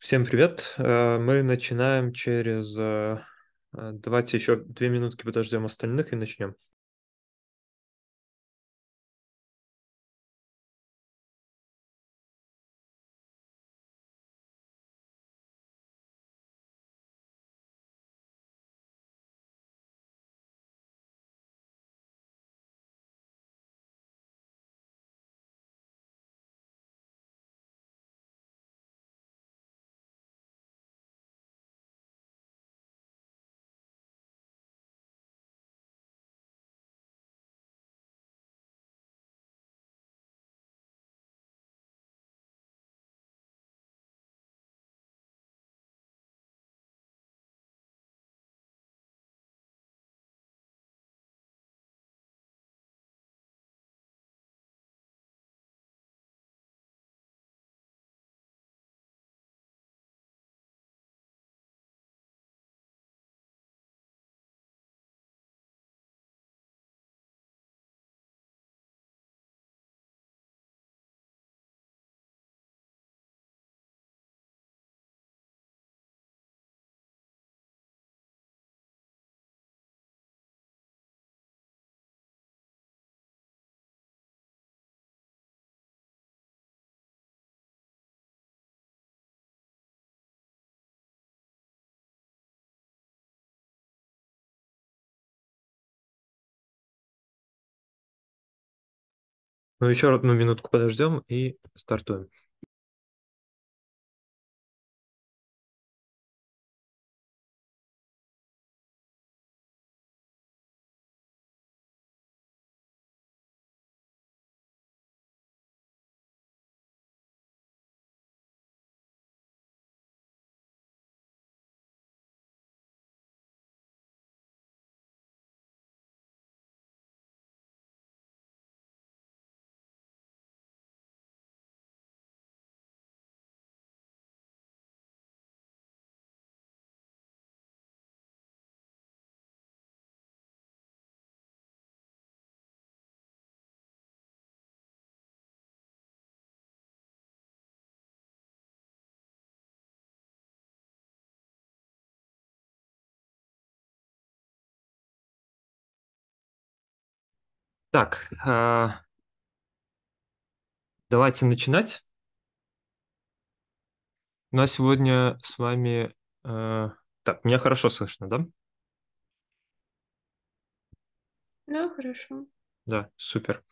Всем привет. Э, мы начинаем через... Э, э, давайте еще две минутки подождем остальных и начнем. Ну, еще одну минутку подождем и стартуем. Так, а, давайте начинать. У нас сегодня с вами... А, так, меня хорошо слышно, да? Да, хорошо. Да, супер.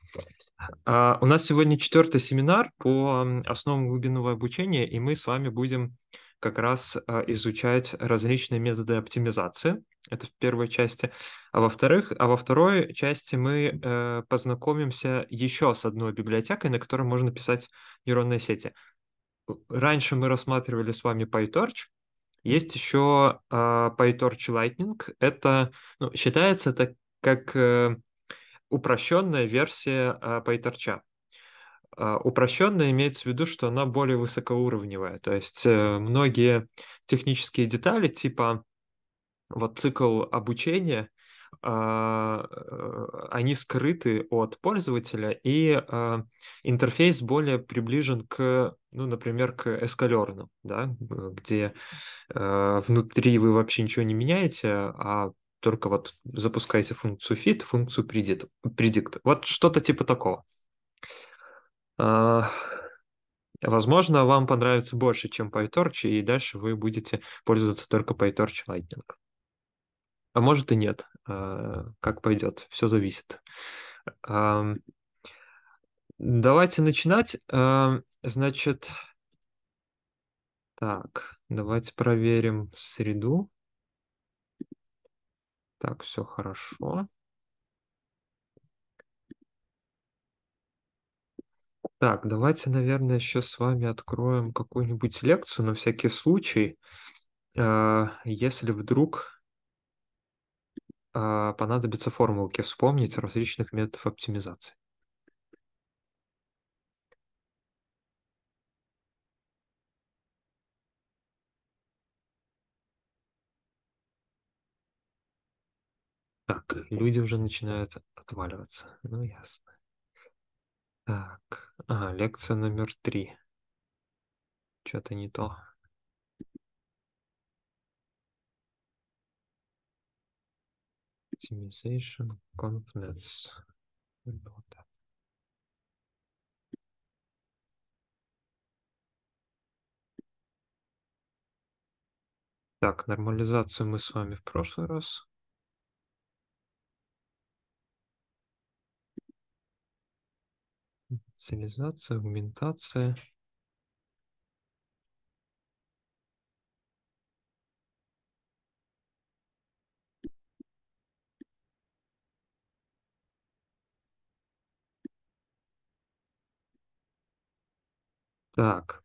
А, у нас сегодня четвертый семинар по основам глубинного обучения, и мы с вами будем как раз а, изучать различные методы оптимизации – это в первой части. А во-вторых, а во второй части мы э, познакомимся еще с одной библиотекой, на которой можно писать нейронные сети. Раньше мы рассматривали с вами PyTorch. Есть еще э, а, PyTorch Lightning. Это ну, считается это как э, упрощенная версия э, PyTorch. Uh, а, упрощенная имеется в виду, что она более высокоуровневая. То есть э, многие технические детали, типа вот цикл обучения, а, э, они скрыты от пользователя, и а, интерфейс более приближен к, ну, например, к эскалерным, да, где э, внутри вы вообще ничего не меняете, а только вот запускаете функцию fit, функцию predict. predict. Вот что-то типа такого. А, возможно, вам понравится больше, чем PyTorch, и дальше вы будете пользоваться только PyTorch Lightning а может и нет, э, как пойдет, все зависит. Давайте начинать. Значит, так, давайте проверим среду. Так, все хорошо. Так, давайте, наверное, еще с вами откроем какую-нибудь лекцию на всякий случай, э, если вдруг а, понадобятся формулки вспомнить различных методов оптимизации. Так, люди уже начинают отваливаться. Ну, ясно. Так, а, лекция номер три. Что-то не то. Optimization Confidence. Работа. Так, нормализацию мы с вами в прошлый раз Инициализация, аугментация. Так.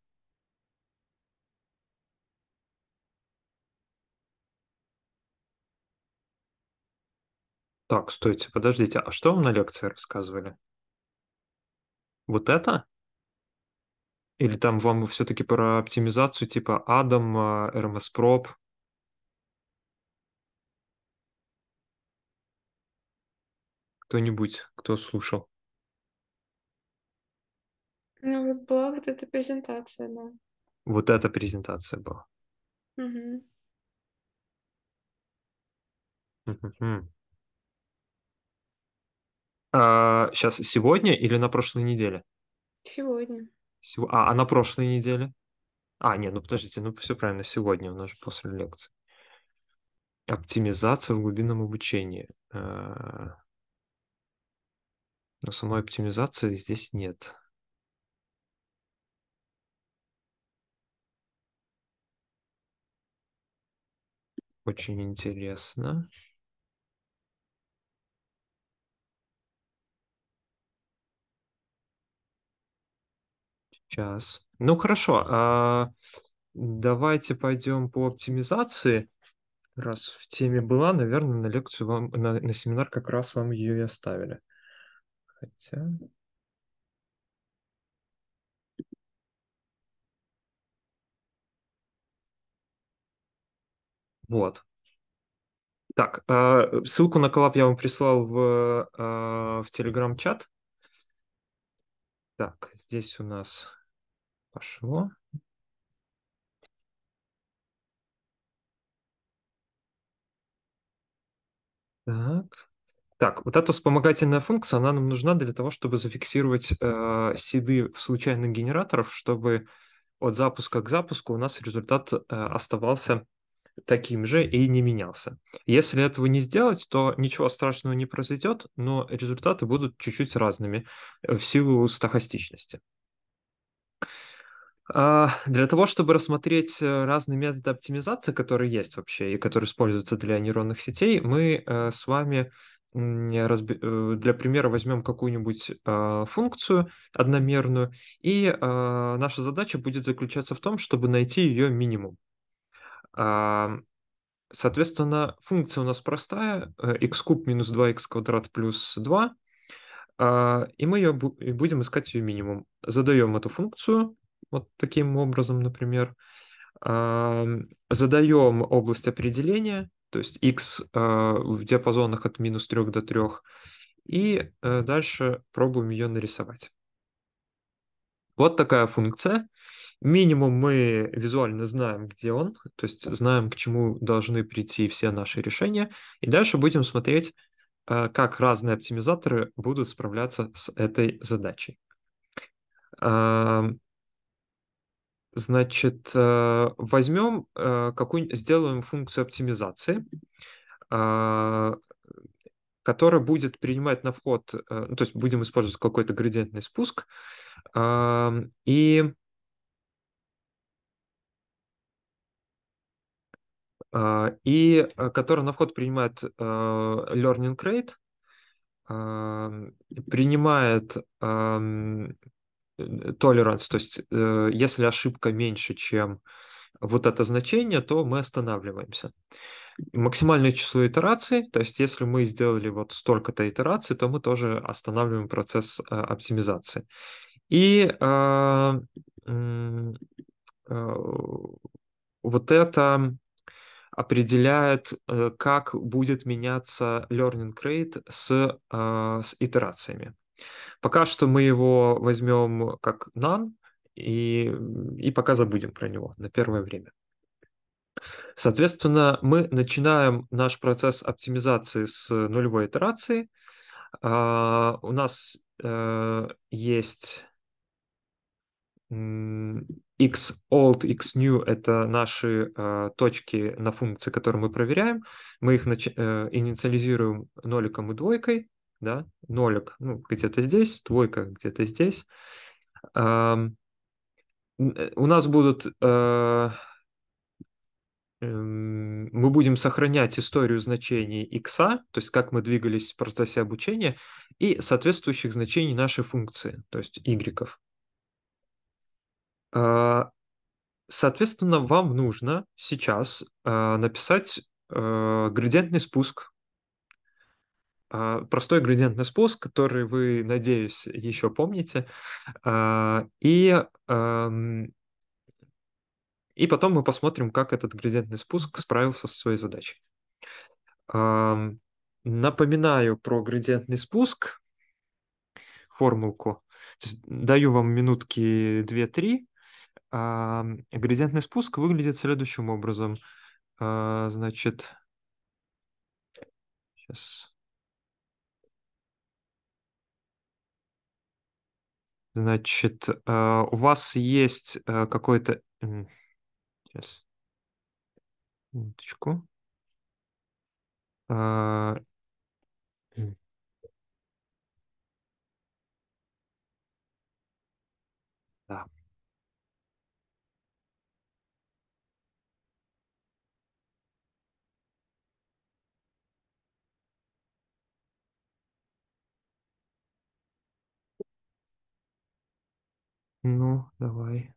Так, стойте, подождите, а что вам на лекции рассказывали? Вот это? Или там вам все-таки про оптимизацию типа Adam, RMS Prop? Кто-нибудь, кто слушал? Ну, вот была вот эта презентация, да. Вот эта презентация была. Угу. А, сейчас сегодня или на прошлой неделе? Сегодня. Сего... А, а на прошлой неделе? А, нет, ну подождите, ну все правильно, сегодня у нас же после лекции. Оптимизация в глубинном обучении. А, но самой оптимизации здесь нет. Очень интересно. Сейчас. Ну хорошо, а давайте пойдем по оптимизации. Раз в теме была, наверное, на лекцию вам, на, на семинар как раз вам ее и оставили. Хотя... Вот. Так, а, ссылку на коллаб я вам прислал в, а, в телеграм-чат. Так, здесь у нас пошло. Так. Так, вот эта вспомогательная функция, она нам нужна для того, чтобы зафиксировать э, сиды в случайных генераторов, чтобы от запуска к запуску у нас результат э, оставался таким же и не менялся. Если этого не сделать, то ничего страшного не произойдет, но результаты будут чуть-чуть разными э, в силу стахастичности. А, для того, чтобы рассмотреть э, разные методы оптимизации, которые есть вообще и которые используются для нейронных сетей, мы э, с вами для примера возьмем какую-нибудь а, функцию одномерную, и а, наша задача будет заключаться в том, чтобы найти ее минимум. А, соответственно, функция у нас простая, x э, куб минус 2 x квадрат плюс 2, а, и мы ее будем искать ее минимум. Задаем эту функцию вот таким образом, например. А, Задаем область определения, то есть x в диапазонах от минус 3 до 3, и э, дальше пробуем ее нарисовать. Вот такая функция. Минимум мы визуально знаем, где он, то есть знаем, к чему должны прийти все наши решения. И дальше будем смотреть, э, как разные оптимизаторы будут справляться с этой задачей. Эм, значит, э, возьмем, э, какую, сделаем функцию оптимизации который будет принимать на вход, э, ну, то есть будем использовать какой-то градиентный спуск, и а, и э, который на вход принимает э, learning rate, принимает tolerance, то есть если ошибка меньше, чем вот это значение, то мы останавливаемся максимальное число итераций, то есть если мы сделали вот столько-то итераций, то мы тоже останавливаем процесс э, оптимизации. И э, э, вот это определяет, э, как будет меняться learning rate с, э, с итерациями. Пока что мы его возьмем как none, и, и пока забудем про него на первое время. Соответственно, мы начинаем наш процесс оптимизации с нулевой итерации. А, у нас э, есть x old, x new — это наши э, точки на функции, которые мы проверяем. Мы их э, инициализируем ноликом и двойкой. Да? Нолик ну, где-то здесь, двойка где-то здесь. у нас будут Эм, мы будем сохранять историю значений x, то есть как мы двигались в процессе обучения, и соответствующих значений нашей функции, то есть y. А, соответственно, вам нужно сейчас а, написать э, градиентный спуск. А, простой градиентный спуск, который вы, надеюсь, еще помните. И эм, и потом мы посмотрим, как этот градиентный спуск справился со своей задачей. Напоминаю про градиентный спуск, формулку. даю вам минутки 2-3. градиентный спуск выглядит следующим образом. А, значит, сейчас. Значит, а, у вас есть а, какой-то Сейчас. Минуточку. А... Да. Ну, давай.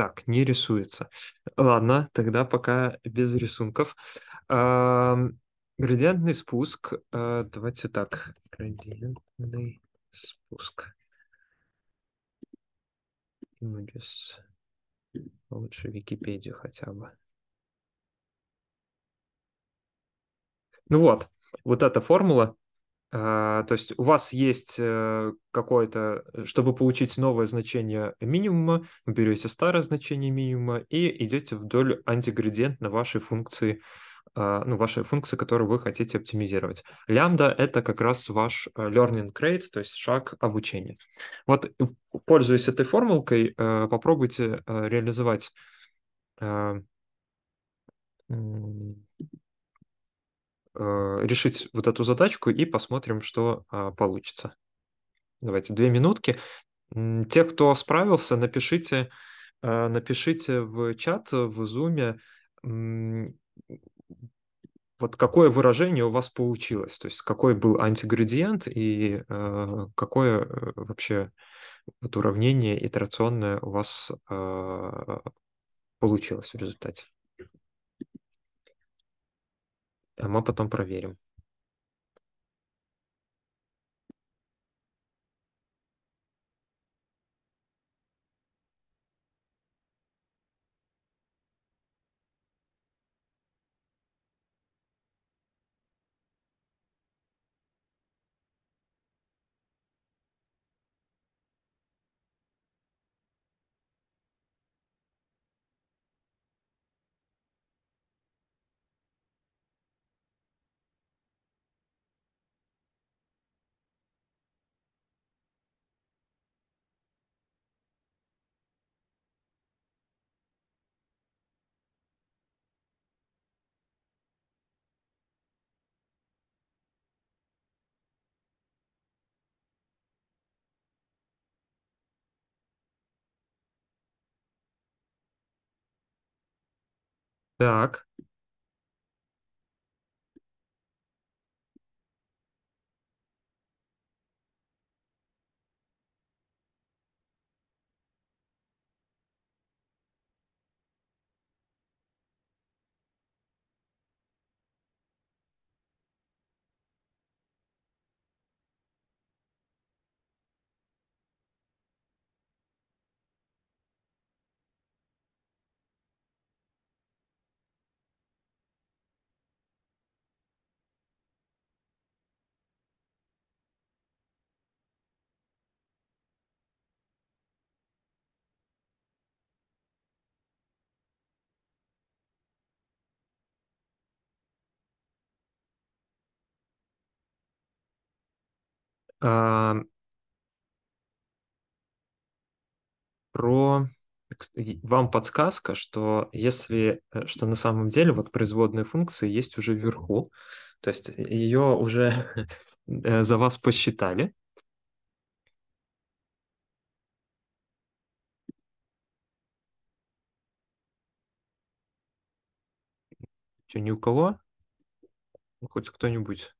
Так, не рисуется. Ладно, тогда пока без рисунков. Градиентный спуск. Э, давайте так. Градиентный спуск. Images. Лучше Википедию хотя бы. Ну вот, вот эта формула а, то есть у вас есть э, какое-то, э, чтобы получить новое значение минимума, вы берете старое значение минимума и идете вдоль антиградиентно вашей функции, а, ну, вашей функции, которую вы хотите оптимизировать. Лямбда — это как раз ваш э, learning rate, то есть шаг обучения. Вот, пользуясь этой формулкой, попробуйте реализовать Э, решить вот эту задачку и посмотрим, что а, получится. Давайте две минутки. Те, кто справился, напишите, э, напишите в чат в Зуме, вот какое выражение у вас получилось, то есть какой был антиградиент и э, какое вообще вот уравнение итерационное у вас получилось в результате. А мы потом проверим. Так. А, про вам подсказка, что если э, что на самом деле вот производные функции есть уже вверху, то есть э, ее уже э, за вас посчитали. Что, ни у кого? Хоть кто-нибудь?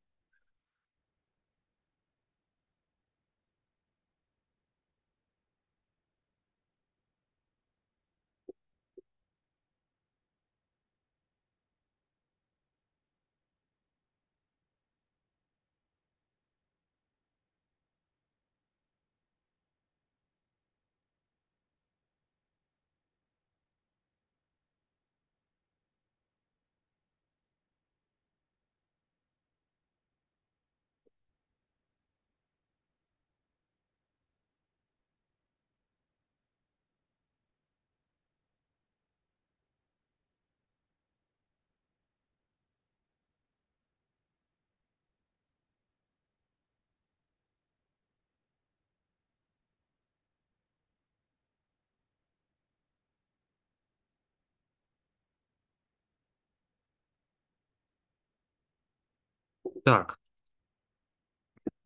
Так,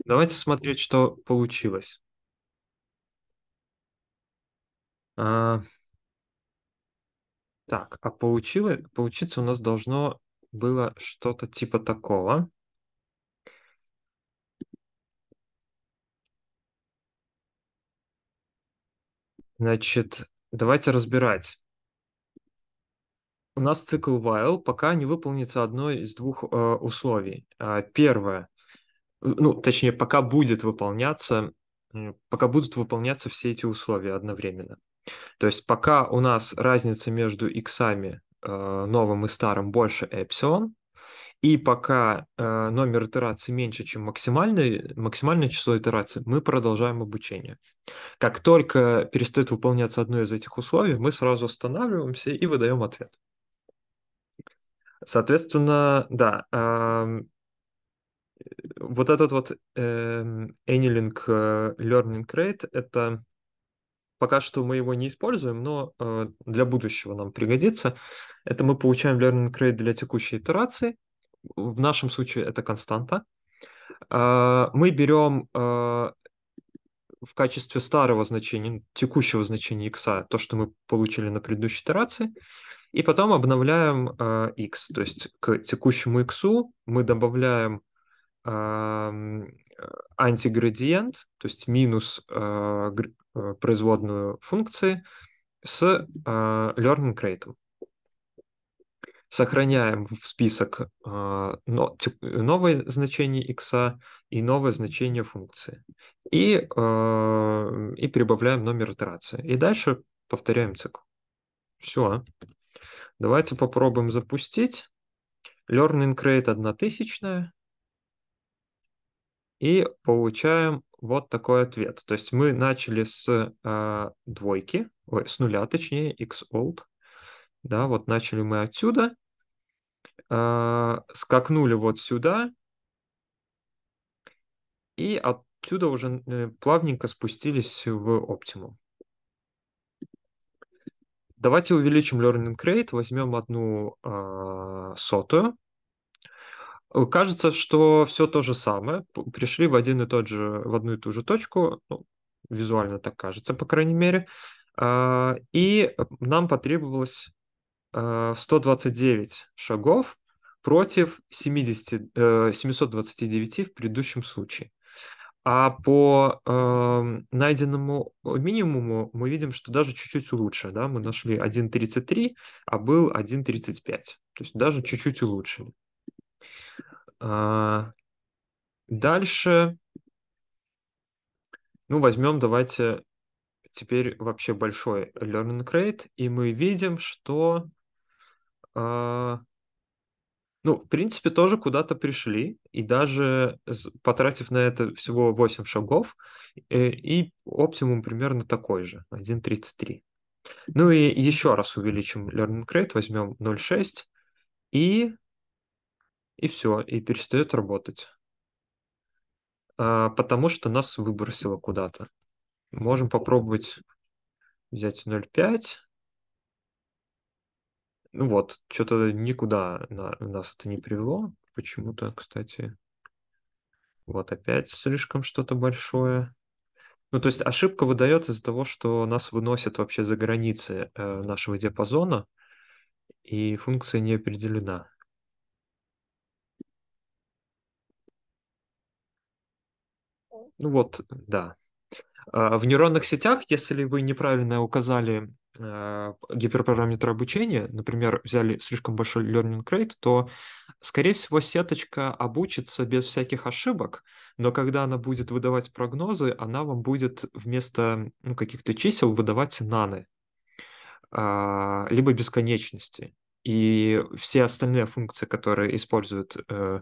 давайте смотреть, что получилось. А, так, а получилось, получиться у нас должно было что-то типа такого. Значит, давайте разбирать у нас цикл while, пока не выполнится одно из двух э, условий. А, первое, ну, точнее, пока будет выполняться, пока будут выполняться все эти условия одновременно. То есть пока у нас разница между иксами э, новым и старым больше эпсилон, и пока э, номер итераций меньше, чем максимальный, максимальное число итераций, мы продолжаем обучение. Как только перестает выполняться одно из этих условий, мы сразу останавливаемся и выдаем ответ. Соответственно, да, вот этот вот эм, Anylink э, Learning Rate — это пока что мы его не используем, но э, для будущего нам пригодится. Это мы получаем Learning Rate для текущей итерации. В нашем случае это константа. А, мы берем а, в качестве старого значения, текущего значения x, то, что мы получили на предыдущей итерации, и потом обновляем э, а, x, то есть к текущему x мы добавляем э, антиградиент, то есть минус э, производную функции с э, learning rate. Сохраняем в список э, но, тек, новые значения x и новое значение функции. И, э, и прибавляем номер итерации. И дальше повторяем цикл. Все. Давайте попробуем запустить. Learning Crate 1000. И получаем вот такой ответ. То есть мы начали с э, двойки, ой, с нуля точнее, xold. Да, вот начали мы отсюда, э, скакнули вот сюда, и отсюда уже э, плавненько спустились в оптимум. Давайте увеличим learning rate, возьмем одну э, сотую. Кажется, что все то же самое. Пришли в один и тот же, в одну и ту же точку. Ну, визуально так кажется, по крайней мере. А, э, и нам потребовалось э, 129 шагов против 70, э, 729 в предыдущем случае. А по эм, э, найденному минимуму мы видим, что даже чуть-чуть лучше. Да? Мы нашли 1.33, а был 1.35. То есть даже чуть-чуть улучшили. Э, дальше, ну возьмем, давайте теперь вообще большой learning rate, и мы видим, что э, ну, в принципе, тоже куда-то пришли, и даже потратив на это всего 8 шагов, э, и оптимум примерно такой же, 1.33. Ну и еще раз увеличим learning rate, возьмем 0.6, и, и все, и перестает работать. А, потому что нас выбросило куда-то. Можем попробовать взять 0.5, ну вот, что-то никуда на, нас это не привело. Почему-то, кстати. Вот опять слишком что-то большое. Ну, то есть ошибка выдает из-за того, что нас выносят вообще за границы э, нашего диапазона, и функция не определена. Ну вот, да. А в нейронных сетях, если вы неправильно указали Э, гиперпараметры обучения, например, взяли слишком большой learning rate, то, скорее всего, сеточка обучится без всяких ошибок, но когда она будет выдавать прогнозы, она вам будет вместо ну, каких-то чисел выдавать наны, а, либо бесконечности и все остальные функции, которые используют э,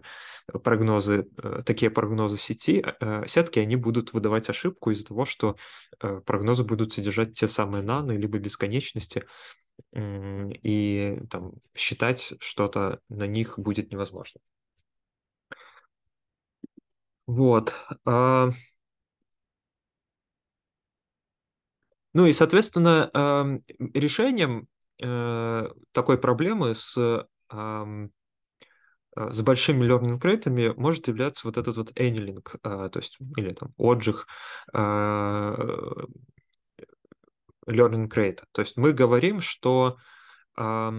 прогнозы, э, такие прогнозы сети, э, э, сетки, они будут выдавать ошибку из-за того, что э, прогнозы будут содержать те самые наны, либо бесконечности, э, и там, считать что-то на них будет невозможно. Вот. Э, ну и, соответственно, э, решением э, такой проблемы с, э, с большими learning рейтами может являться вот этот вот annealing, э, то есть, или там отжиг э, learning rate. То есть мы говорим, что э,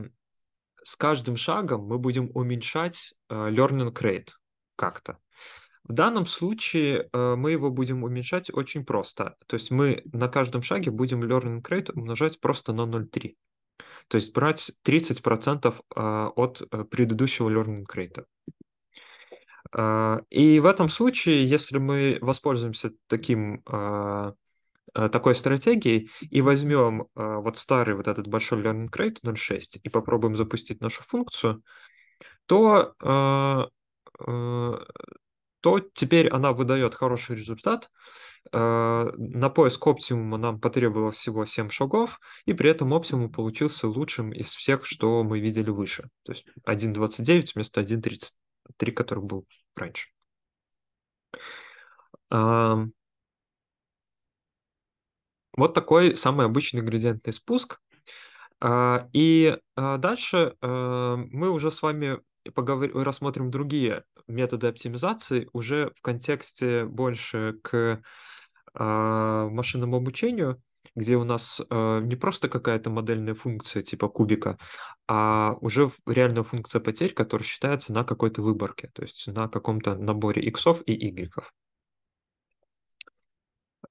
с каждым шагом мы будем уменьшать э, learning rate как-то. В данном случае э, мы его будем уменьшать очень просто. То есть мы на каждом шаге будем learning rate умножать просто на 0,3. То есть брать 30% а, от э, предыдущего learning rate. А, и в этом случае, если мы воспользуемся таким, а, э, такой стратегией и возьмем вот старый вот этот большой learning rate 0.6 и попробуем запустить нашу функцию, то э, то теперь она выдает хороший результат. Э, на поиск оптимума нам потребовалось всего 7 шагов, и при этом оптимум получился лучшим из всех, что мы видели выше. То есть 1.29 вместо 1.33, который был раньше. Вот такой самый обычный градиентный спуск. Э, и э, дальше мы уже с вами поговор... рассмотрим другие методы оптимизации уже в контексте больше к э, машинному обучению, где у нас э, не просто какая-то модельная функция типа кубика, а уже реальная функция потерь, которая считается на какой-то выборке, то есть на каком-то наборе иксов и игреков.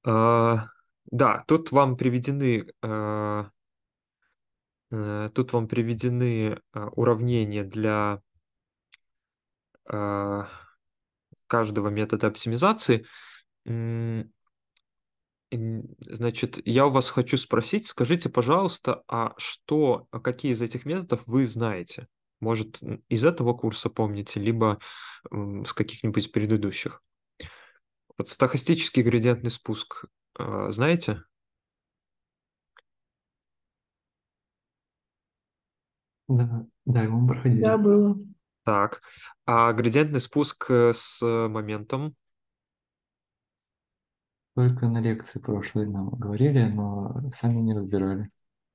Э, да, тут вам приведены э, Тут вам приведены уравнения для Э, каждого метода оптимизации. Значит, я у вас хочу спросить, скажите, пожалуйста, а что, а какие из этих методов вы знаете? Может, из этого курса помните, либо с каких-нибудь предыдущих? Вот стахастический градиентный спуск э, знаете? Да, да, его мы проходили. Да, было. Так. А градиентный спуск э, с моментом? Только на лекции прошлой нам говорили, но сами не разбирали.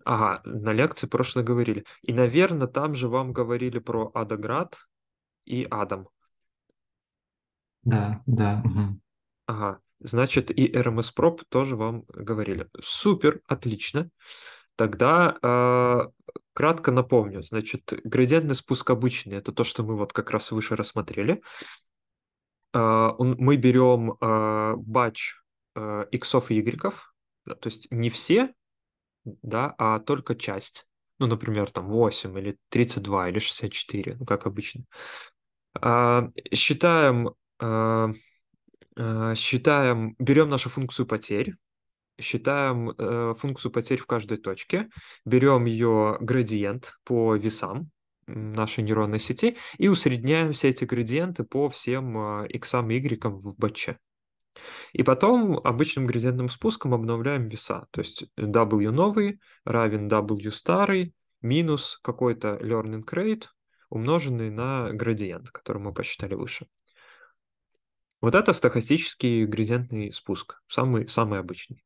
Ага, на лекции прошлой говорили. И, наверное, там же вам говорили про Адоград и Адам. Да, да. Угу. Ага, значит, и РМС эм Проб тоже вам говорили. Супер, отлично. Тогда а, Кратко напомню, значит, градиентный спуск обычный, это то, что мы вот как раз выше рассмотрели. А, мы берем батч x а, и y, то есть не все, да, а только часть. Ну, например, там 8 или 32 или 64, ну, как обычно. А, считаем, считаем, берем нашу функцию потерь, считаем э, функцию потерь в каждой точке, берем ее градиент по весам нашей нейронной сети и усредняем все эти градиенты по всем э, а, x и y в баче. И потом обычным градиентным спуском обновляем веса. То есть W новый равен W старый минус какой-то learning rate, умноженный на градиент, который мы посчитали выше. Вот это стохастический градиентный спуск, самый, самый обычный.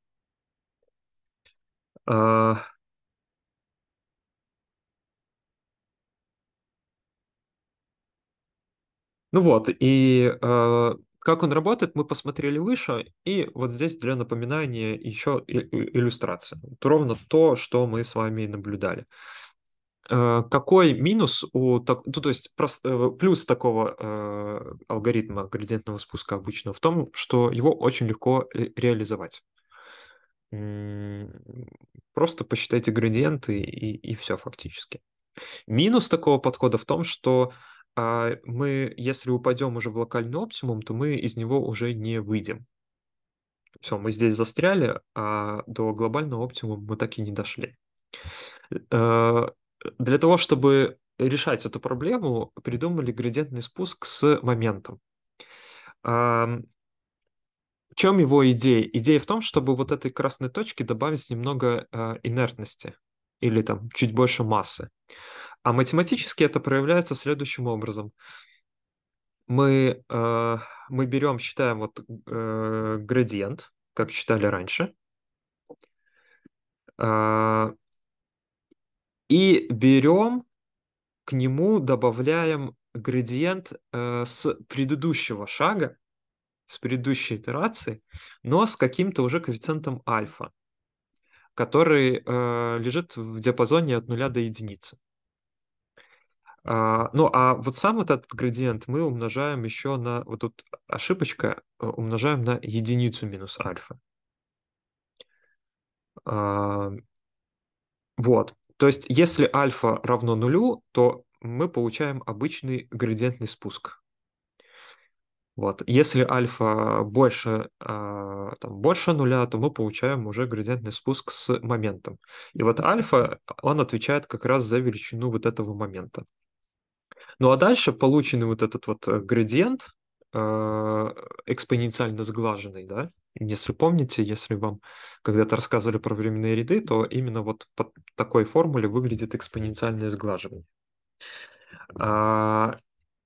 А... Ну вот, и э, как он работает, мы посмотрели выше, и вот здесь для напоминания еще иллюстрация. Вот ровно то, что мы с вами наблюдали. Э, какой минус у так, ну, то есть прост, э, плюс такого э, алгоритма градиентного спуска обычно в том, что его очень легко реализовать. Просто посчитайте градиенты и, и все фактически. Минус такого подхода в том, что а, мы, если упадем уже в локальный оптимум, то мы из него уже не выйдем. Все, мы здесь застряли, а до глобального оптимума мы так и не дошли. А, для того, чтобы решать эту проблему, придумали градиентный спуск с моментом. Uh, в чем его идея? Идея в том, чтобы вот этой красной точке добавить немного э, инертности или там чуть больше массы. А математически это проявляется следующим образом. Мы, э, мы берем, считаем вот э, градиент, как считали раньше, э, и берем к нему добавляем градиент э, с предыдущего шага, с предыдущей итерации, но с каким-то уже коэффициентом альфа, который э, лежит в диапазоне от нуля до единицы. А, ну, а вот сам вот этот градиент мы умножаем еще на... Вот тут ошибочка, э, умножаем на единицу минус альфа. А, вот. То есть, если альфа равно нулю, то мы получаем обычный градиентный спуск. Вот. Если альфа больше, а, там, больше нуля, то мы получаем уже градиентный спуск с моментом. И вот альфа, он отвечает как раз за величину вот этого момента. Ну а дальше полученный вот этот вот э, градиент, э, экспоненциально сглаженный, да, если помните, если вам когда-то рассказывали про временные ряды, то именно вот по такой формуле выглядит экспоненциальное сглаживание. А,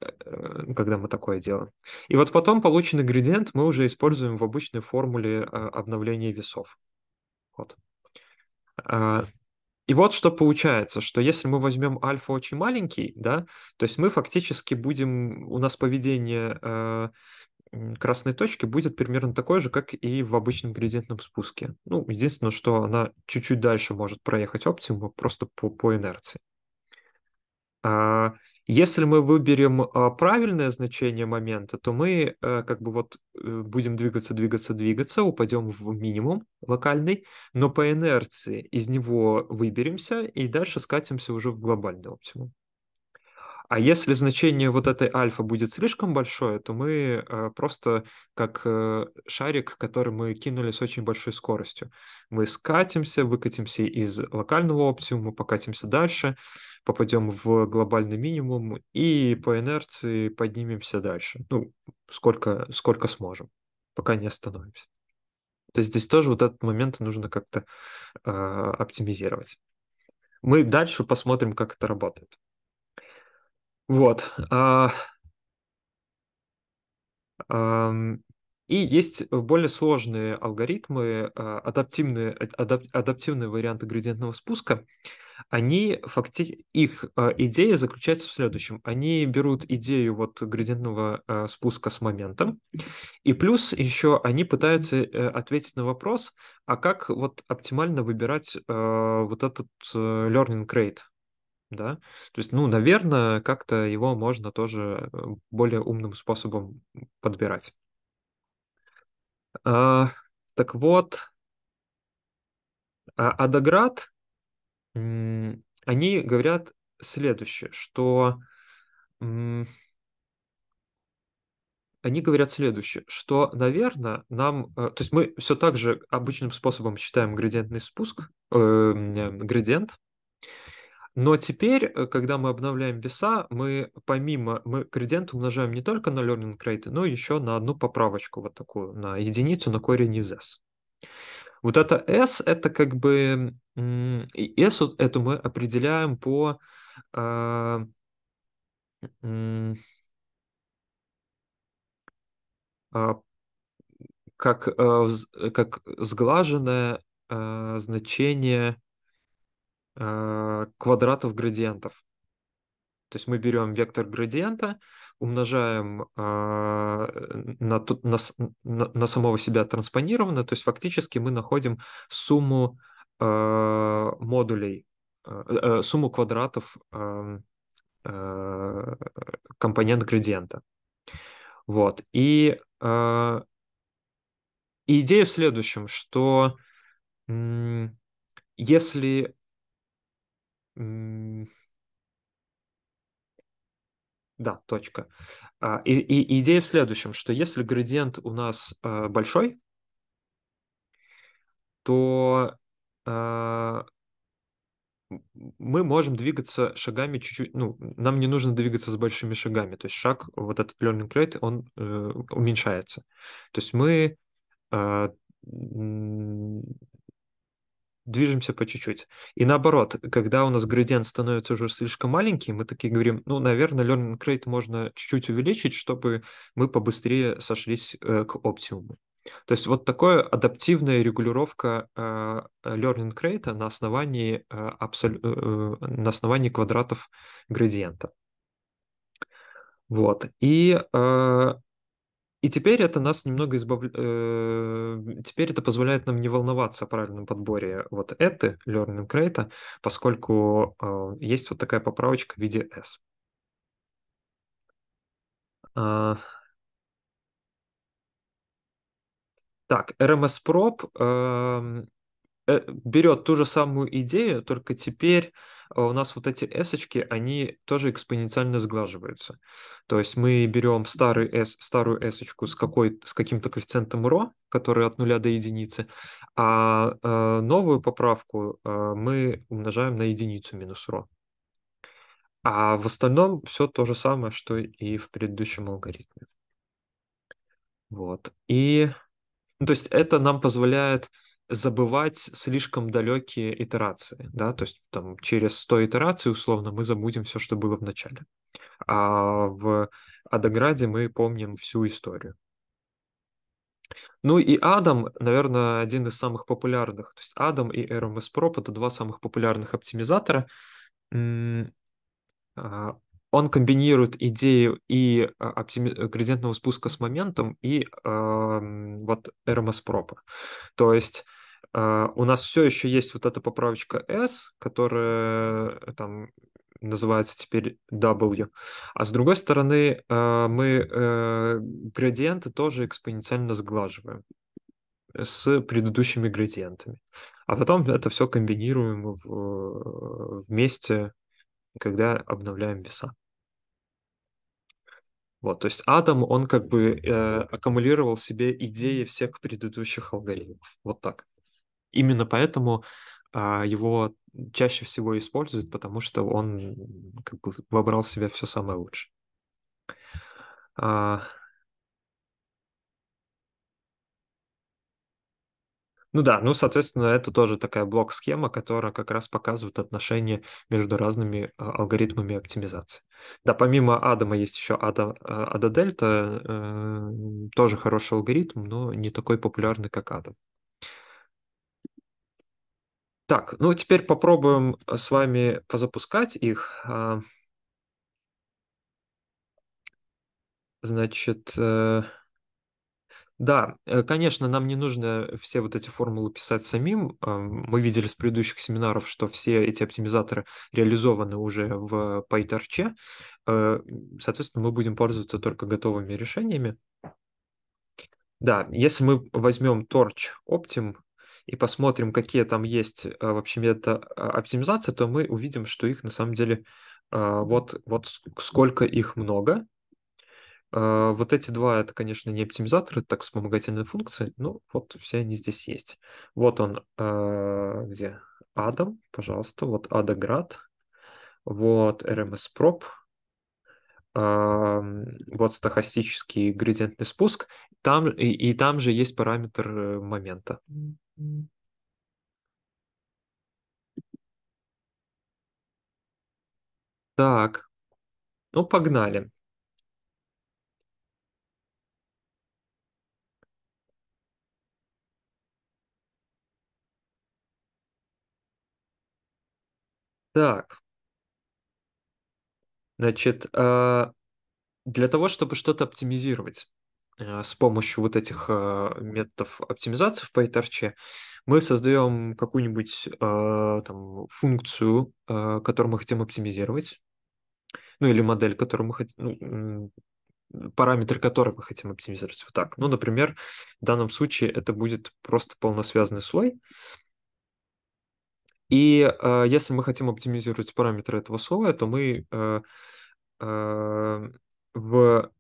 Э, ну, когда мы такое делаем. И вот потом полученный градиент мы уже используем в обычной формуле э, обновления весов. Вот. А, и вот что получается, что если мы возьмем альфа очень маленький, да, то есть мы фактически будем, у нас поведение э, красной точки будет примерно такое же, как и в обычном градиентном спуске. Ну, единственное, что она чуть-чуть дальше может проехать оптимум просто по, по инерции. А, если мы выберем а, правильное значение момента, то мы э, как бы вот э, будем двигаться, двигаться, двигаться, упадем в минимум локальный, но по инерции из него выберемся и дальше скатимся уже в глобальный оптимум. А если значение вот этой альфа будет слишком большое, то мы э, просто как э, шарик, который мы кинули с очень большой скоростью. Мы скатимся, выкатимся из локального оптимума, покатимся дальше, попадем в глобальный минимум и по инерции поднимемся дальше. Ну, сколько, сколько сможем, пока не остановимся. То есть здесь тоже вот этот момент нужно как-то э, оптимизировать. Мы дальше посмотрим, как это работает. Вот. А, а, и есть более сложные алгоритмы, а, адаптивные, э, адап, адаптивные варианты градиентного спуска. Они факти... их а, идея заключается в следующем. Они берут идею вот градиентного а, спуска с моментом, и плюс еще они пытаются э, ответить на вопрос, а как вот оптимально выбирать вот этот э, learning rate, да. То есть, ну, наверное, как-то его можно тоже э, более умным способом подбирать. А, так вот, а, Адаград, они говорят следующее, что они говорят следующее, что, наверное, нам... Э, то есть мы все так же обычным способом считаем градиентный спуск, э, градиент, но теперь, э, когда мы обновляем веса, мы помимо, мы градиент умножаем не только на learning rate, но еще на одну поправочку вот такую, на единицу, на корень из s. Вот это s, это как бы, и s эту мы определяем по, э, а, как, э, как сглаженное значение Э, квадратов градиентов. То есть мы берем вектор градиента, умножаем э, на, на, на самого себя транспонированно, то есть фактически мы находим сумму э, модулей, сумму квадратов эм, компонент градиента. Вот. И, э, и идея в следующем, что если да, точка. А, и, и идея в следующем, что если градиент у нас а, большой, то а, мы можем двигаться шагами чуть-чуть, ну, нам не нужно двигаться с большими шагами, то есть шаг, вот этот learning rate, он э, уменьшается. То есть мы движемся по чуть-чуть. И наоборот, когда у нас градиент становится уже слишком маленький, мы такие говорим, ну, наверное, learning rate можно чуть-чуть увеличить, чтобы мы побыстрее сошлись э, к оптимуму. То есть вот такая адаптивная регулировка э, learning rate на основании, э, абсол... Э, э, на основании квадратов градиента. Вот. И э, и теперь это нас немного избавляет, э, теперь это позволяет нам не волноваться о правильном подборе вот это, learning rate, поскольку э, есть вот такая поправочка в виде S. А. Так, RMS Prop эм, Э, берет ту же самую идею, только теперь э, у нас вот эти s-очки, они тоже экспоненциально сглаживаются. То есть мы берем старый S, старую s-очку с, какой, с каким-то коэффициентом ро, который от нуля до единицы, а э, новую поправку э, мы умножаем на единицу минус ро. А в остальном все то же самое, что и в предыдущем алгоритме. Вот. И ну, то есть это нам позволяет забывать слишком далекие итерации, да, то есть там через 100 итераций условно мы забудем все, что было в начале. А в Адаграде мы помним всю историю. Ну и Адам, наверное, один из самых популярных. То есть Адам и RMS Prop — это два самых популярных оптимизатора. А, он комбинирует идею и а, оптими... Э, градиентного спуска с моментом, и э, вот RMS Prop. То есть а, у нас все еще есть вот эта поправочка S, которая э, там называется теперь W. А с другой стороны, а, мы э, градиенты тоже экспоненциально сглаживаем с предыдущими градиентами. А потом это все комбинируем в, э, вместе, когда обновляем веса. Вот, то есть Адам он как бы э, аккумулировал себе идеи всех предыдущих алгоритмов. Вот так. Именно поэтому а, его чаще всего используют, потому что он как бы вобрал в себя все самое лучшее. А. Ну да, ну, соответственно, это тоже такая блок-схема, которая как раз показывает отношения между разными а, алгоритмами оптимизации. Да, помимо Адама есть еще Ада, Дельта, э, тоже хороший алгоритм, но не такой популярный, как Адам. Так, ну теперь попробуем э, с вами позапускать их. А. Значит, э. да, э, конечно, нам не нужно все вот эти формулы писать самим. Эм, мы видели с предыдущих семинаров, что все эти оптимизаторы реализованы уже в PyTorch. Соответственно, мы будем пользоваться только готовыми решениями. Да, если мы возьмем Torch Optim, и посмотрим, какие там есть э, вообще методы а, оптимизации, то мы увидим, что их на самом деле а, вот, вот сколько их много. А, вот эти два, это, конечно, не оптимизаторы, так вспомогательные функции, но вот все они здесь есть. Вот он, где Адам, пожалуйста, вот Адаград, вот RMS Prop, вот стохастический градиентный спуск, там, и, и там же есть параметр э, момента. Так, ну погнали. Так, значит, э, для того, чтобы что-то оптимизировать, Э, с помощью вот этих э, методов оптимизации в PyTorch мы создаем какую-нибудь э, там, функцию, которую мы хотим оптимизировать, ну или модель, которую мы хотим, ну, параметры которой мы хотим оптимизировать. Вот так. Ну, например, в данном случае это будет просто полносвязанный слой. И э, если мы хотим оптимизировать параметры этого слоя, то мы э, э, в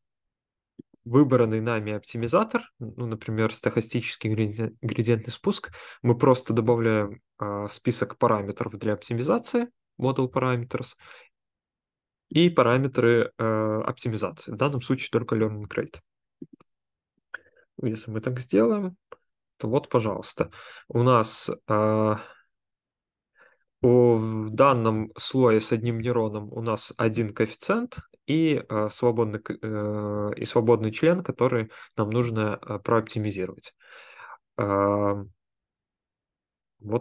выбранный нами оптимизатор, ну, например, стохастический градиентный спуск, мы просто добавляем э, список параметров для оптимизации, model parameters, и параметры э, оптимизации, в данном случае только learning rate. Ну, если мы так сделаем, то вот, пожалуйста, у нас э, в данном слое с одним нейроном у нас один коэффициент, и, э, свободный, э, и свободный член, который нам нужно э, прооптимизировать. вот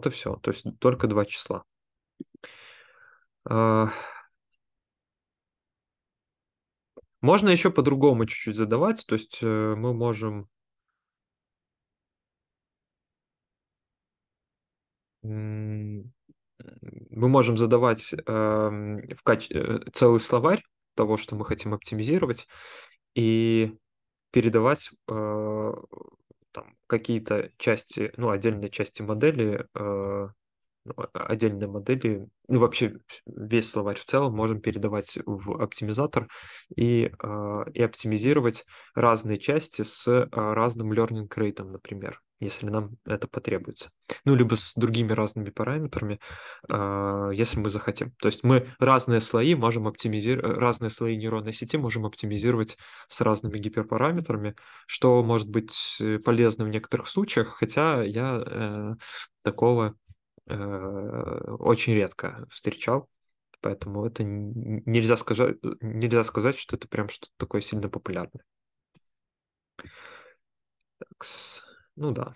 и все. То есть только два числа. можно еще по-другому чуть-чуть задавать. То есть мы можем... мы можем задавать э, в каче... целый словарь, того, что мы хотим оптимизировать, и передавать э, там, какие-то части, ну, отдельные части модели, э, ну, отдельные модели, ну, вообще весь словарь в целом можем передавать в оптимизатор и, э, и оптимизировать разные части с э, разным learning rate, например если нам это потребуется. Ну, либо с другими разными параметрами, а, если мы захотим. То есть мы разные слои можем оптимизировать, э, разные слои нейронной сети можем оптимизировать с разными гиперпараметрами, что может быть э, полезно в некоторых случаях, хотя я э, такого очень редко встречал. Поэтому это нельзя сказать, нельзя сказать, что это прям что-то такое сильно популярное. Такс. Ну да.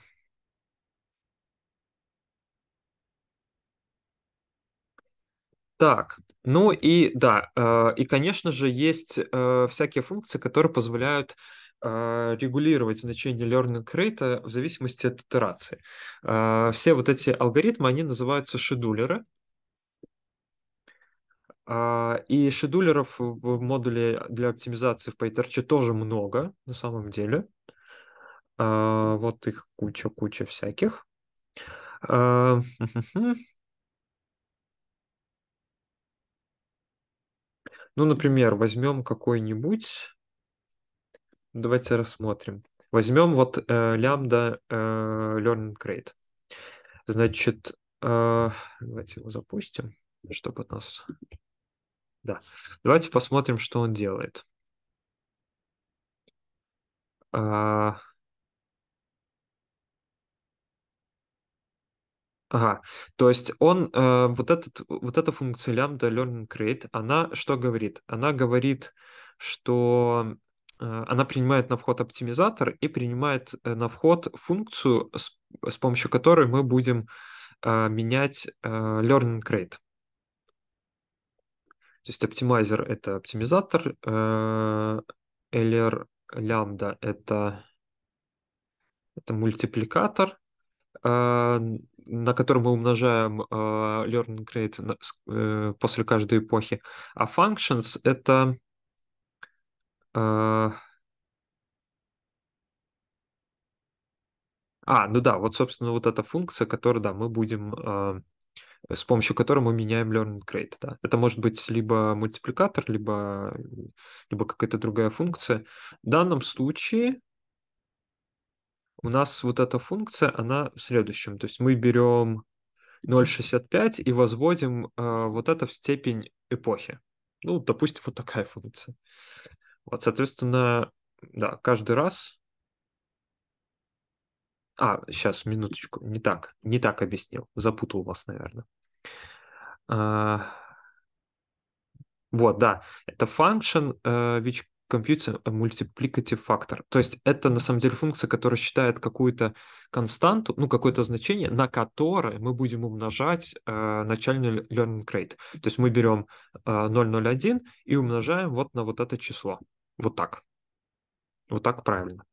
Так, ну и да, э, и, конечно же, есть э, всякие функции, которые позволяют э, регулировать значение learning rate в зависимости от итерации. Э, все вот эти алгоритмы, они называются шедулеры. Э, и шедулеров в модуле для оптимизации в PyTorch тоже много на самом деле. Uh, а, вот их куча-куча всяких. А, ну, например, возьмем какой-нибудь... Давайте рассмотрим. Возьмем вот э, лямбда э, learning crate. Значит, э, давайте его запустим, чтобы у нас... Да. Давайте посмотрим, что он делает. Э, Ага, то есть он, э, вот, этот, вот эта функция лямбда learning create, она что говорит? Она говорит, что э, она принимает на вход оптимизатор и принимает э, на вход функцию, с, с помощью которой мы будем э, менять э, learning create. То есть оптимайзер — это оптимизатор, э, LR лямбда — это, это мультипликатор, э, на котором мы умножаем э, learning rate э, после каждой эпохи. А functions — это... Э, а, ну да, вот, собственно, вот эта функция, которую, да, мы будем с помощью которой мы меняем learning rate. Да. Это может быть либо мультипликатор, либо, либо какая-то другая функция. В данном случае у нас вот эта функция, она в следующем. То есть мы берем 0,65 и возводим э, вот это в степень эпохи. Ну, допустим, вот такая функция. Вот, соответственно, да, каждый раз... А, сейчас, минуточку. Не так, не так объяснил. Запутал вас, наверное. А... Вот, да. Это function, which э, компьютер э, мультипликатив фактор. То есть это на самом деле функция, которая считает какую-то константу, ну, какое-то значение, на которое мы будем умножать э, начальный learning rate. То есть мы берем э, 0,01 и умножаем вот на вот это число. Вот так. Вот так правильно.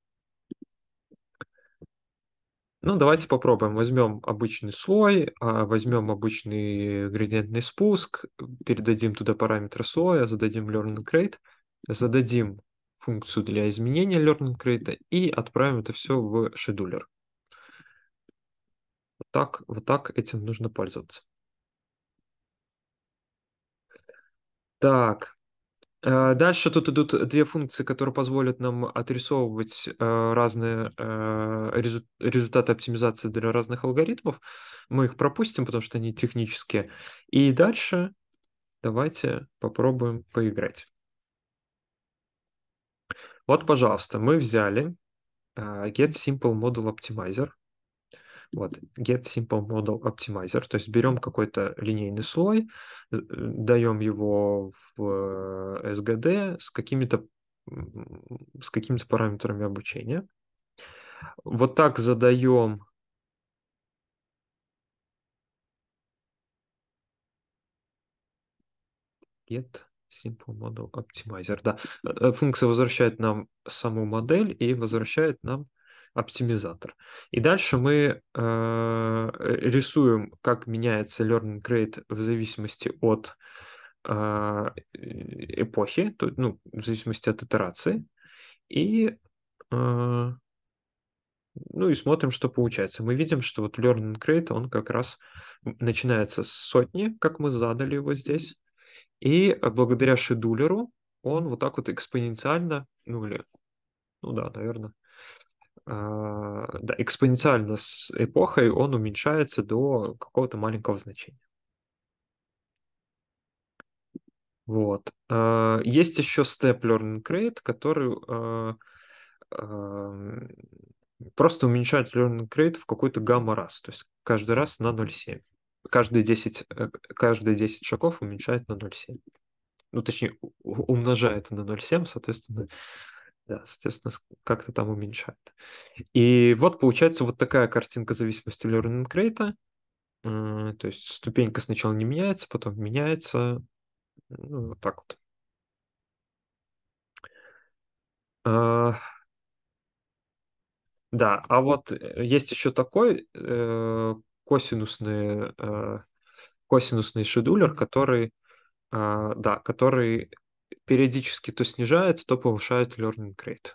Ну, давайте попробуем. Возьмем обычный слой, а, возьмем обычный градиентный спуск, передадим туда параметры слоя, зададим learning rate – зададим функцию для изменения learning crate и отправим это все в шедулер. Вот так, вот так этим нужно пользоваться. Так, э, Дальше тут идут две функции, которые позволят нам отрисовывать э, разные э, результаты оптимизации для разных алгоритмов. Мы их пропустим, потому что они технические. И дальше давайте попробуем поиграть. Вот, пожалуйста, мы взяли э, get simple model optimizer. Вот, get simple model optimizer, то есть берем какой-то линейный слой, даем его в э, SGD с какими-то с какими-то параметрами обучения. Вот так задаем get Simple Model Optimizer, да. Функция э, э, возвращает нам саму модель и возвращает нам оптимизатор. И дальше мы э, э рисуем, как меняется learning rate в зависимости от э, эпохи, то, ну, в зависимости от итерации. И, э, ну, и смотрим, что получается. Мы видим, что вот learning rate, он как раз начинается с сотни, как мы задали его здесь, и э, благодаря шедулеру он вот так вот экспоненциально, ну или, ну да, наверное, э, а, да, экспоненциально с эпохой он уменьшается до какого-то маленького значения. Вот. Э, есть еще step learning rate, который э, э, просто уменьшает learning rate в какой-то гамма раз, то есть каждый раз на 0,7 каждые 10, э, каждые 10 шагов уменьшает на 0,7. Ну, точнее, умножает на 0,7, соответственно, да, соответственно, как-то там уменьшает. И вот получается вот такая картинка зависимости learning rate. Э, то есть ступенька сначала не меняется, потом меняется. Ну, вот так вот. Э, да, а вот есть еще такой косинусные, э, косинусный шедулер, который, э, да, который периодически то снижает, то повышает learning rate.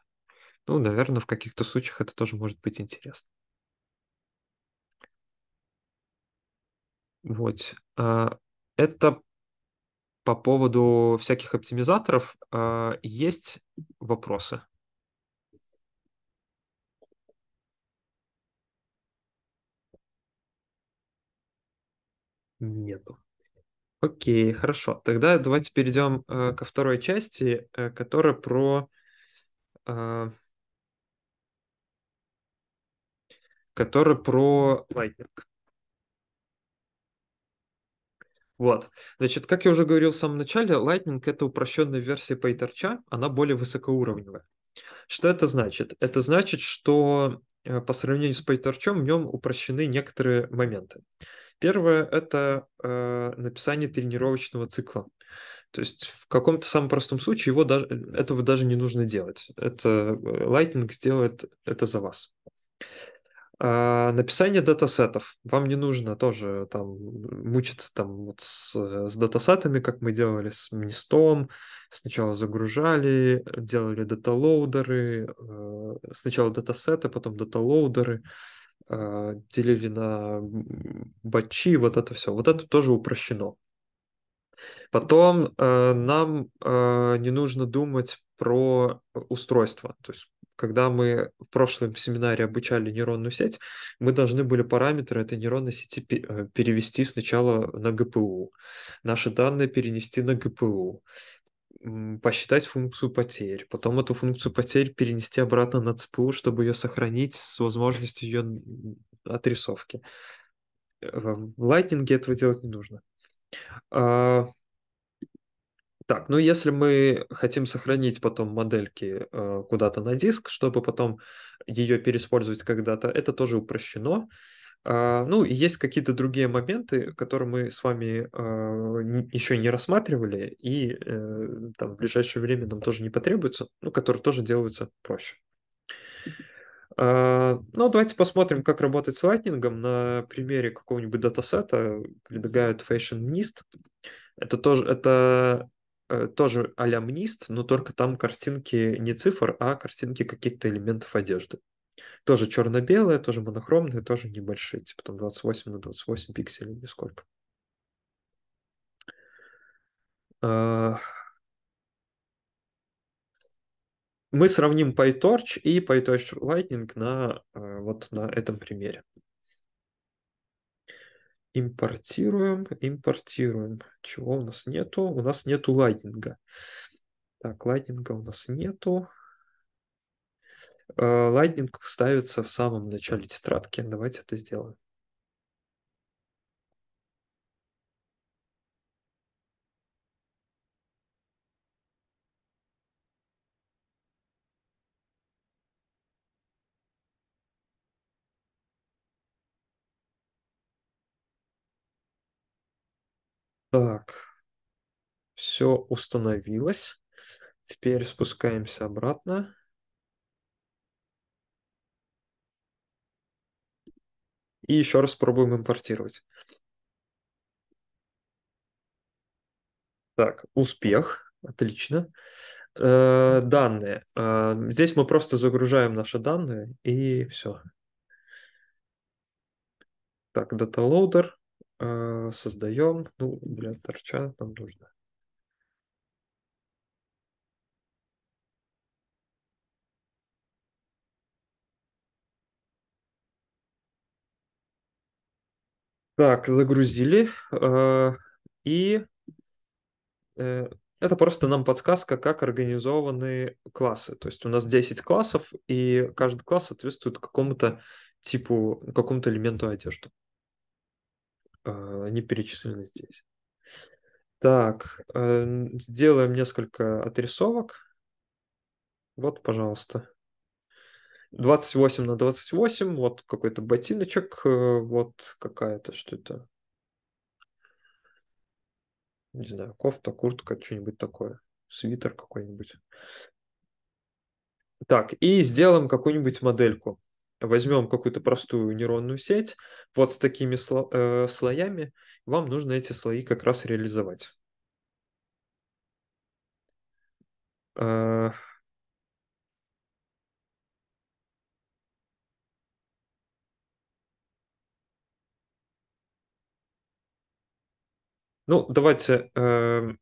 Ну, наверное, в каких-то случаях это тоже может быть интересно. Вот. Э, это по поводу всяких оптимизаторов. Есть вопросы? Нету. Окей, хорошо. Тогда давайте перейдем э, ко второй части, э, которая про... Э, которая про Lightning. Вот. Значит, как я уже говорил в самом начале, Lightning — это упрощенная версия PyTorch, она более высокоуровневая. Что это значит? Это значит, что э, по сравнению с PyTorch в нем упрощены некоторые моменты. Первое – это э, написание тренировочного цикла. То есть в каком-то самом простом случае его даже, этого даже не нужно делать. Это э, Lightning сделает это за вас. А, написание датасетов. Вам не нужно тоже там мучиться там вот с, э, с датасетами, как мы делали с Министом. Сначала загружали, делали даталоудеры, э, сначала датасеты, потом даталоудеры. Э, делили на бачи, вот это все. Вот это тоже упрощено. Потом э, нам э, не нужно думать про э, устройство. То есть, когда мы в прошлом семинаре обучали нейронную сеть, мы должны были параметры этой нейронной сети э, перевести сначала на ГПУ, наши данные перенести на ГПУ, посчитать функцию потерь, потом эту функцию потерь перенести обратно на ЦПУ, чтобы ее сохранить с возможностью ее отрисовки. Эм, в Lightning этого делать не нужно. А, так, ну если мы хотим сохранить потом модельки э, куда-то на диск, чтобы потом ее переиспользовать когда-то, это тоже упрощено. Э, а, ну, и есть какие-то другие моменты, которые мы с вами а, еще не рассматривали, и э, там, в ближайшее время нам тоже не потребуется, ну, которые тоже делаются проще. А, ну, давайте посмотрим, как работать с лайтнингом на примере какого-нибудь датасета. Предлагают NIST. Это тоже, это э, тоже а-ля мнist, но только там картинки не цифр, а картинки каких-то элементов одежды. Тоже черно-белое, тоже монохромное, тоже небольшие, типа там 28 на 28 пикселей, нисколько. А. Мы сравним PyTorch и PyTorch Lightning на, э, вот на этом примере. Импортируем, импортируем. Чего у нас нету? У нас нету лайтинга. Так, лайтинга у нас нету. Э, лайтнинг ставится в самом начале тетрадки. Давайте это сделаем. Так, все установилось. Теперь спускаемся обратно. и еще раз пробуем импортировать. Так, успех, отлично. Э, данные. Э, здесь мы просто загружаем наши данные и все. Так, дата э, создаем. Ну, для торча нам нужно. Так, загрузили. А, и э, это просто нам подсказка, как организованы классы. То есть у нас 10 классов, и каждый класс соответствует какому-то типу, какому-то элементу одежды. А, они перечислены здесь. Так, э, сделаем несколько отрисовок. Вот, пожалуйста. 28 на 28, вот какой-то ботиночек, э, вот какая-то, что это? Не знаю, кофта, куртка, что-нибудь такое. Свитер какой-нибудь. Так, и сделаем какую-нибудь модельку. Возьмем какую-то простую нейронную сеть, вот с такими сло, э, слоями. Вам нужно эти слои как раз реализовать. Э, Ну, давайте. Э,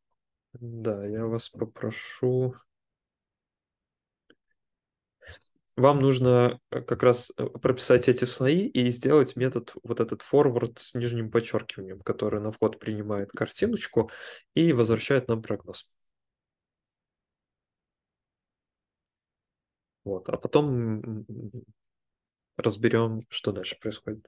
да, я вас попрошу. Вам нужно э, как раз э, прописать эти слои и сделать метод, вот этот форвард с нижним подчеркиванием, который на вход принимает картиночку и возвращает нам прогноз. Вот, а потом разберем, что дальше происходит.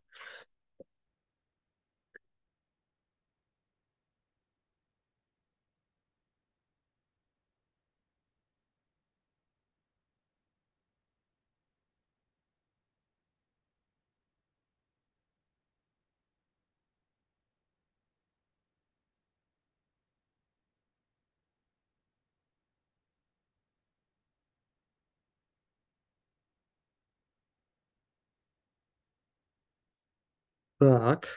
Так.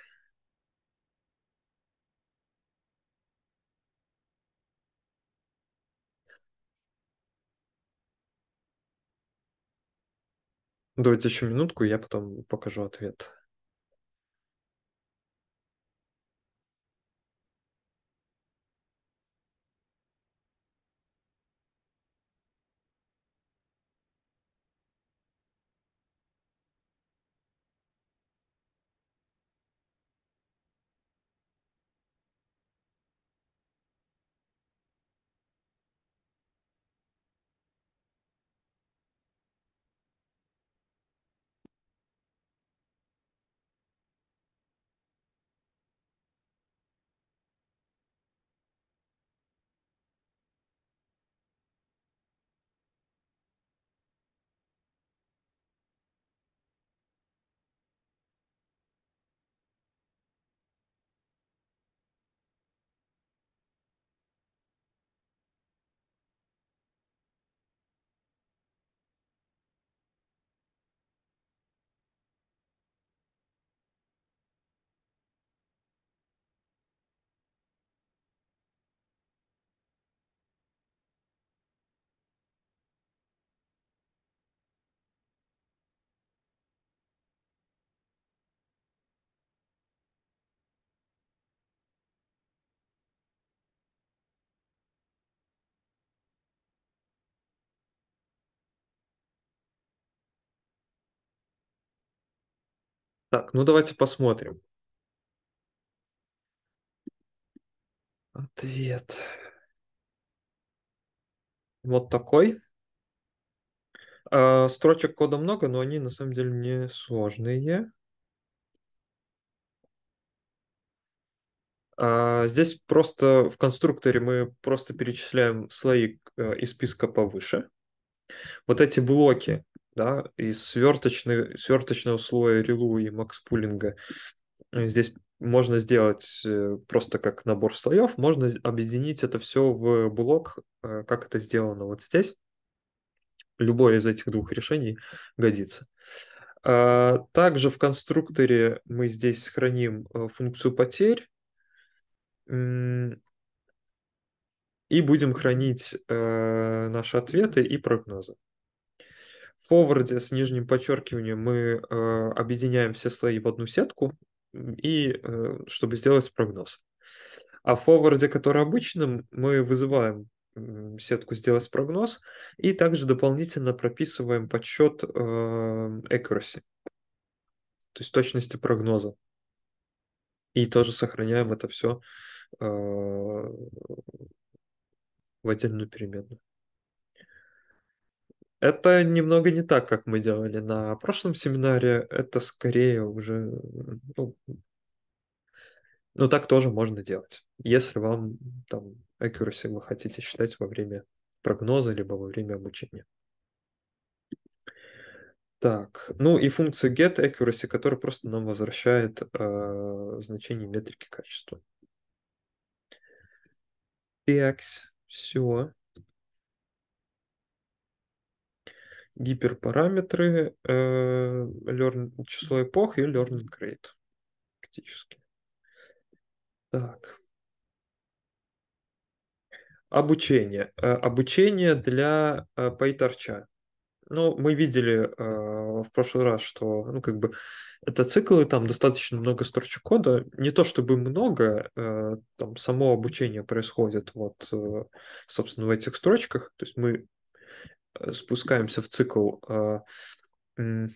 Давайте еще минутку, я потом покажу ответ. Так, ну давайте посмотрим. Ответ. Вот такой. А, строчек кода много, но они на самом деле не сложные. А, здесь просто в конструкторе мы просто перечисляем слои э, из списка повыше. Вот эти блоки да, и сверточный сверточного слоя релу и макспулинга. Э, здесь можно сделать э, просто как набор слоев, можно объединить это все в блок, э, как это сделано вот здесь. Любое из этих двух решений годится. А, также в конструкторе мы здесь сохраним функцию потерь и будем хранить наши ответы и прогнозы форварде с нижним подчеркиванием мы э, объединяем все слои в одну сетку, и э, чтобы сделать прогноз. А в форварде, который обычным, мы вызываем сетку сделать прогноз и также дополнительно прописываем подсчет э, accuracy, то есть точности прогноза. И тоже сохраняем это все э, в отдельную переменную. Это немного не так, как мы делали на прошлом семинаре. Это скорее уже... Ну, ну так тоже можно делать. Если вам там accuracy вы хотите считать во время прогноза, либо во время обучения. Так, ну и функция get accuracy, которая просто нам возвращает э, значение метрики качества. Так, все. гиперпараметры, э, learn, число эпох и learning rate фактически. Так. Обучение. Э, обучение для э, PyTorch. Ну, мы видели э, в прошлый раз, что, ну, как бы, это циклы, там достаточно много строчек кода. Не то чтобы много, э, там само обучение происходит вот, э, собственно, в этих строчках. То есть мы Э, спускаемся в цикл... А, а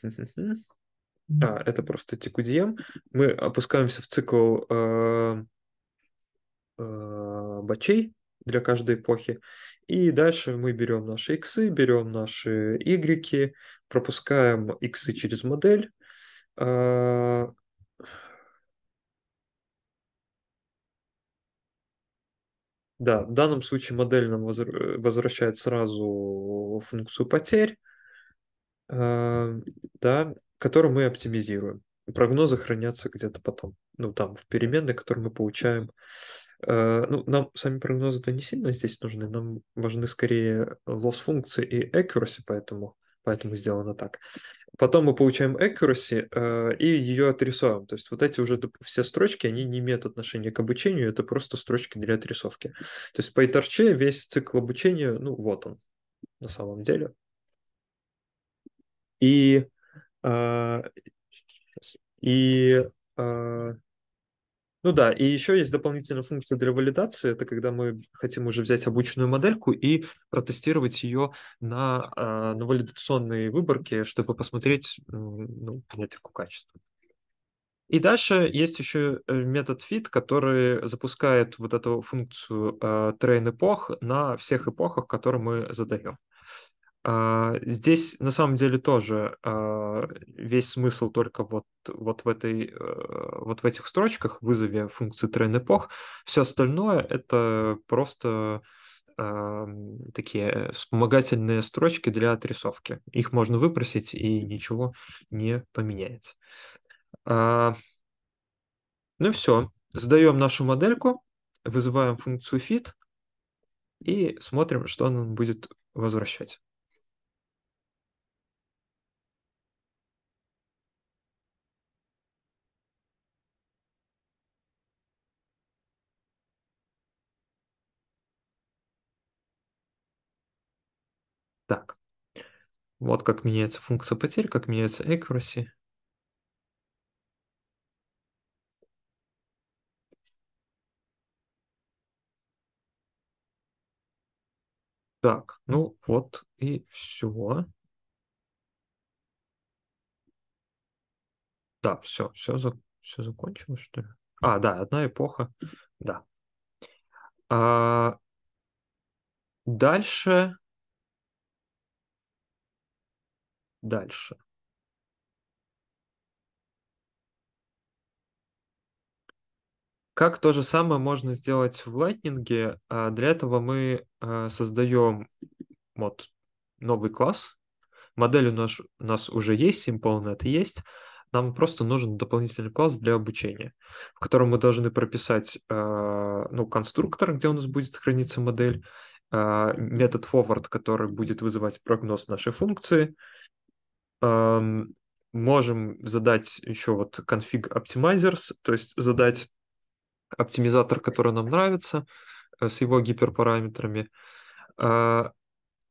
это просто текудием. Мы опускаемся в цикл э, э, бачей для каждой эпохи. И дальше мы берем наши иксы, берем наши игреки, пропускаем иксы через модель. Да, в данном случае модель нам э, возвращает сразу функцию потерь, э, да, которую мы оптимизируем. Прогнозы хранятся где-то потом, ну там в переменной, которую мы получаем. Э, ну, нам сами прогнозы-то не сильно здесь нужны, нам важны скорее лосс функции и accuracy, поэтому, поэтому сделано так. Потом мы получаем accuracy э, и ее отрисовываем. То есть вот эти уже все строчки, они не имеют отношения к обучению, это просто строчки для отрисовки. То есть по PyTorch весь цикл обучения, ну вот он на самом деле. И, э, и э, ну да, и еще есть дополнительная функция для валидации, это когда мы хотим уже взять обученную модельку и протестировать ее на, а, на валидационной выборке, чтобы посмотреть ну, метрику качества. И дальше есть еще э, метод fit, который запускает вот эту функцию train э, эпох на всех эпохах, которые мы задаем. А, здесь на самом деле тоже а, весь смысл только вот, вот, в этой, э, вот в этих строчках, вызове функции train эпох. Все остальное это просто а, такие вспомогательные строчки для отрисовки. Их можно выпросить, и ничего не поменяется. Ну все, задаем нашу модельку, вызываем функцию fit и смотрим, что она будет возвращать. Так, вот как меняется функция потерь, как меняется accuracy. Так, ну вот и все. Да, все, все, за, все закончилось, что ли? А, да, одна эпоха, да. А, дальше дальше. Как то же самое можно сделать в Lightning? А, для этого мы а, создаем вот новый класс. Модель у нас, у нас уже есть, SimpleNet есть. Нам просто нужен дополнительный класс для обучения, в котором мы должны прописать а, ну, конструктор, где у нас будет храниться модель, метод forward, который будет вызывать прогноз нашей функции, можем задать еще вот config optimizers, то есть задать оптимизатор, который нам нравится, э, с его гиперпараметрами. А,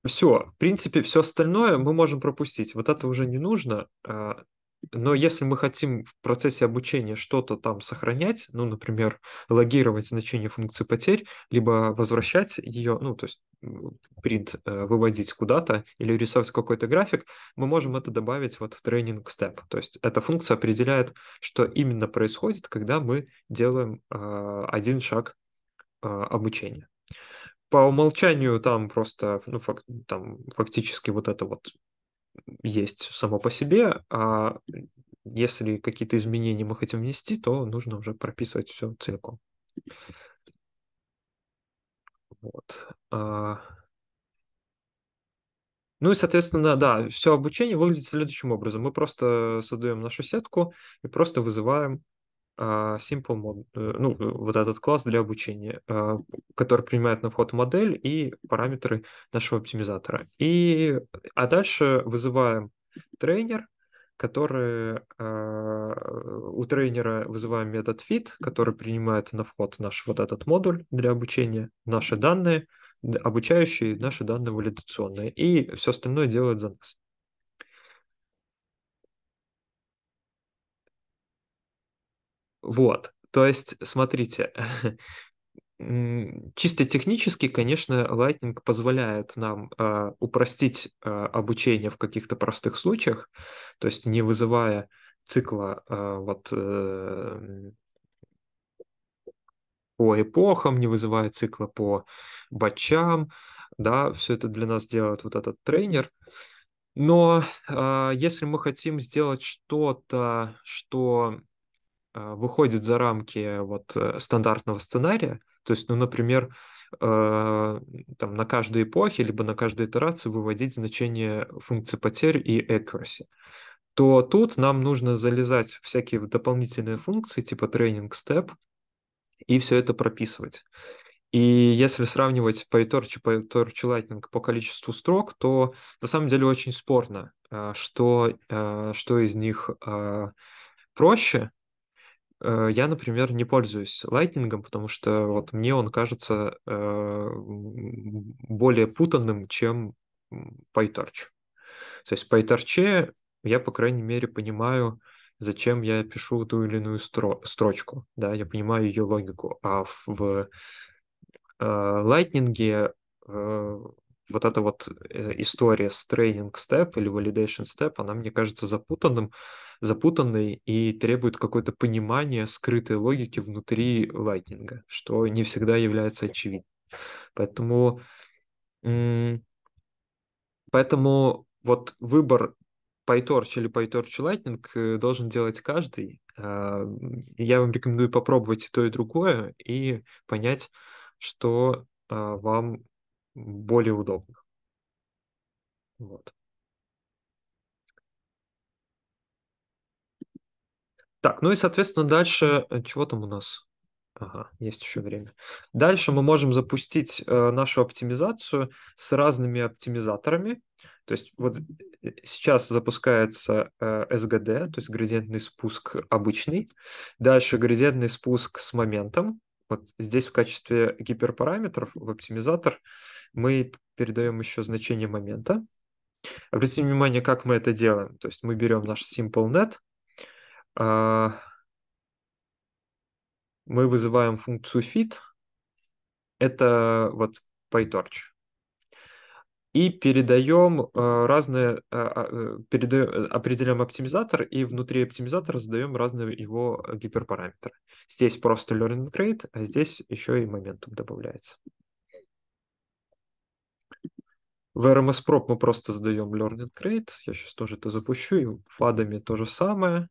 все, в принципе, все остальное мы можем пропустить. Вот это уже не нужно. А, но если мы хотим в процессе обучения что-то там сохранять, ну, например, логировать значение функции потерь, либо возвращать ее, ну, то есть print э, выводить куда-то или рисовать какой-то график, мы можем это добавить вот в тренинг степ. То есть эта функция определяет, что именно происходит, когда мы делаем э, один шаг э, обучения по умолчанию там просто, ну, фак, там фактически вот это вот есть само по себе, а если какие-то изменения мы хотим внести, то нужно уже прописывать все целиком. Вот. А. Ну и, соответственно, да, все обучение выглядит следующим образом. Мы просто создаем нашу сетку и просто вызываем а, simple Mod, э, ну, э, вот этот класс для обучения, а, который принимает на вход модель и параметры нашего оптимизатора. И, а дальше вызываем тренер, который а, у тренера вызываем метод fit, который принимает на вход наш вот этот модуль для обучения, наши данные обучающие, наши данные валидационные, и все остальное делает за нас. Вот, то есть, смотрите, чисто технически, конечно, Lightning позволяет нам э, упростить э, обучение в каких-то простых случаях, то есть не вызывая цикла э, вот э, по эпохам, не вызывая цикла по батчам, да, все это для нас делает вот этот тренер. Но э, если мы хотим сделать что-то, что а, выходит за рамки вот э, стандартного сценария. То есть, ну, например, а, там на каждой эпохе либо на каждой итерации выводить значение функции потерь и accuracy то тут нам нужно залезать в всякие дополнительные функции типа тренинг степ и все это прописывать. И если сравнивать по Etorch и по Etorch Lightning по количеству строк, то на самом деле очень спорно, а, что, что из них проще, Э, я, например, не пользуюсь лайтнингом, потому что вот мне он кажется э, более путанным, чем PyTorch. То есть в PyTorch я, по крайней мере, понимаю, зачем я пишу ту или иную стро- строчку, да, я понимаю ее логику, а в, в э, Lightning э, вот эта вот э, история с training step или validation step, она, мне кажется, запутанным, запутанной и требует какое-то понимание скрытой логики внутри лайтнинга, что не всегда является очевидным. Поэтому, поэтому вот выбор PyTorch или PyTorch Lightning э, должен делать каждый. А, я вам рекомендую попробовать и то, и другое, и понять, что а, вам более удобно. Вот. Так, ну и, соответственно, дальше, э, чего там у нас? Ага, есть еще время. Дальше мы можем запустить э, нашу оптимизацию с разными оптимизаторами. То есть вот э, сейчас запускается э, SGD, то есть градиентный спуск обычный. Дальше градиентный спуск с моментом. Вот здесь в качестве гиперпараметров в оптимизатор мы передаем еще значение момента. Обратите внимание, как мы это делаем. То есть мы берем наш SimpleNet, а, мы вызываем функцию fit. Это вот PyTorch и передаем э, разные, а, а, э, передаем, э, определяем оптимизатор, и внутри оптимизатора задаем разные его гиперпараметры. Здесь просто learning rate, а здесь еще и моментум добавляется. В RMS Prop мы просто задаем learning rate. Я сейчас тоже это запущу. И фадами то же самое.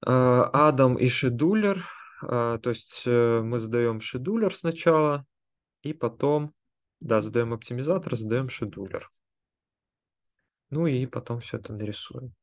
Адам и шедулер. То есть мы задаем шедулер сначала, и потом да, задаем оптимизатор, задаем шедулер. Ну и потом все это нарисуем.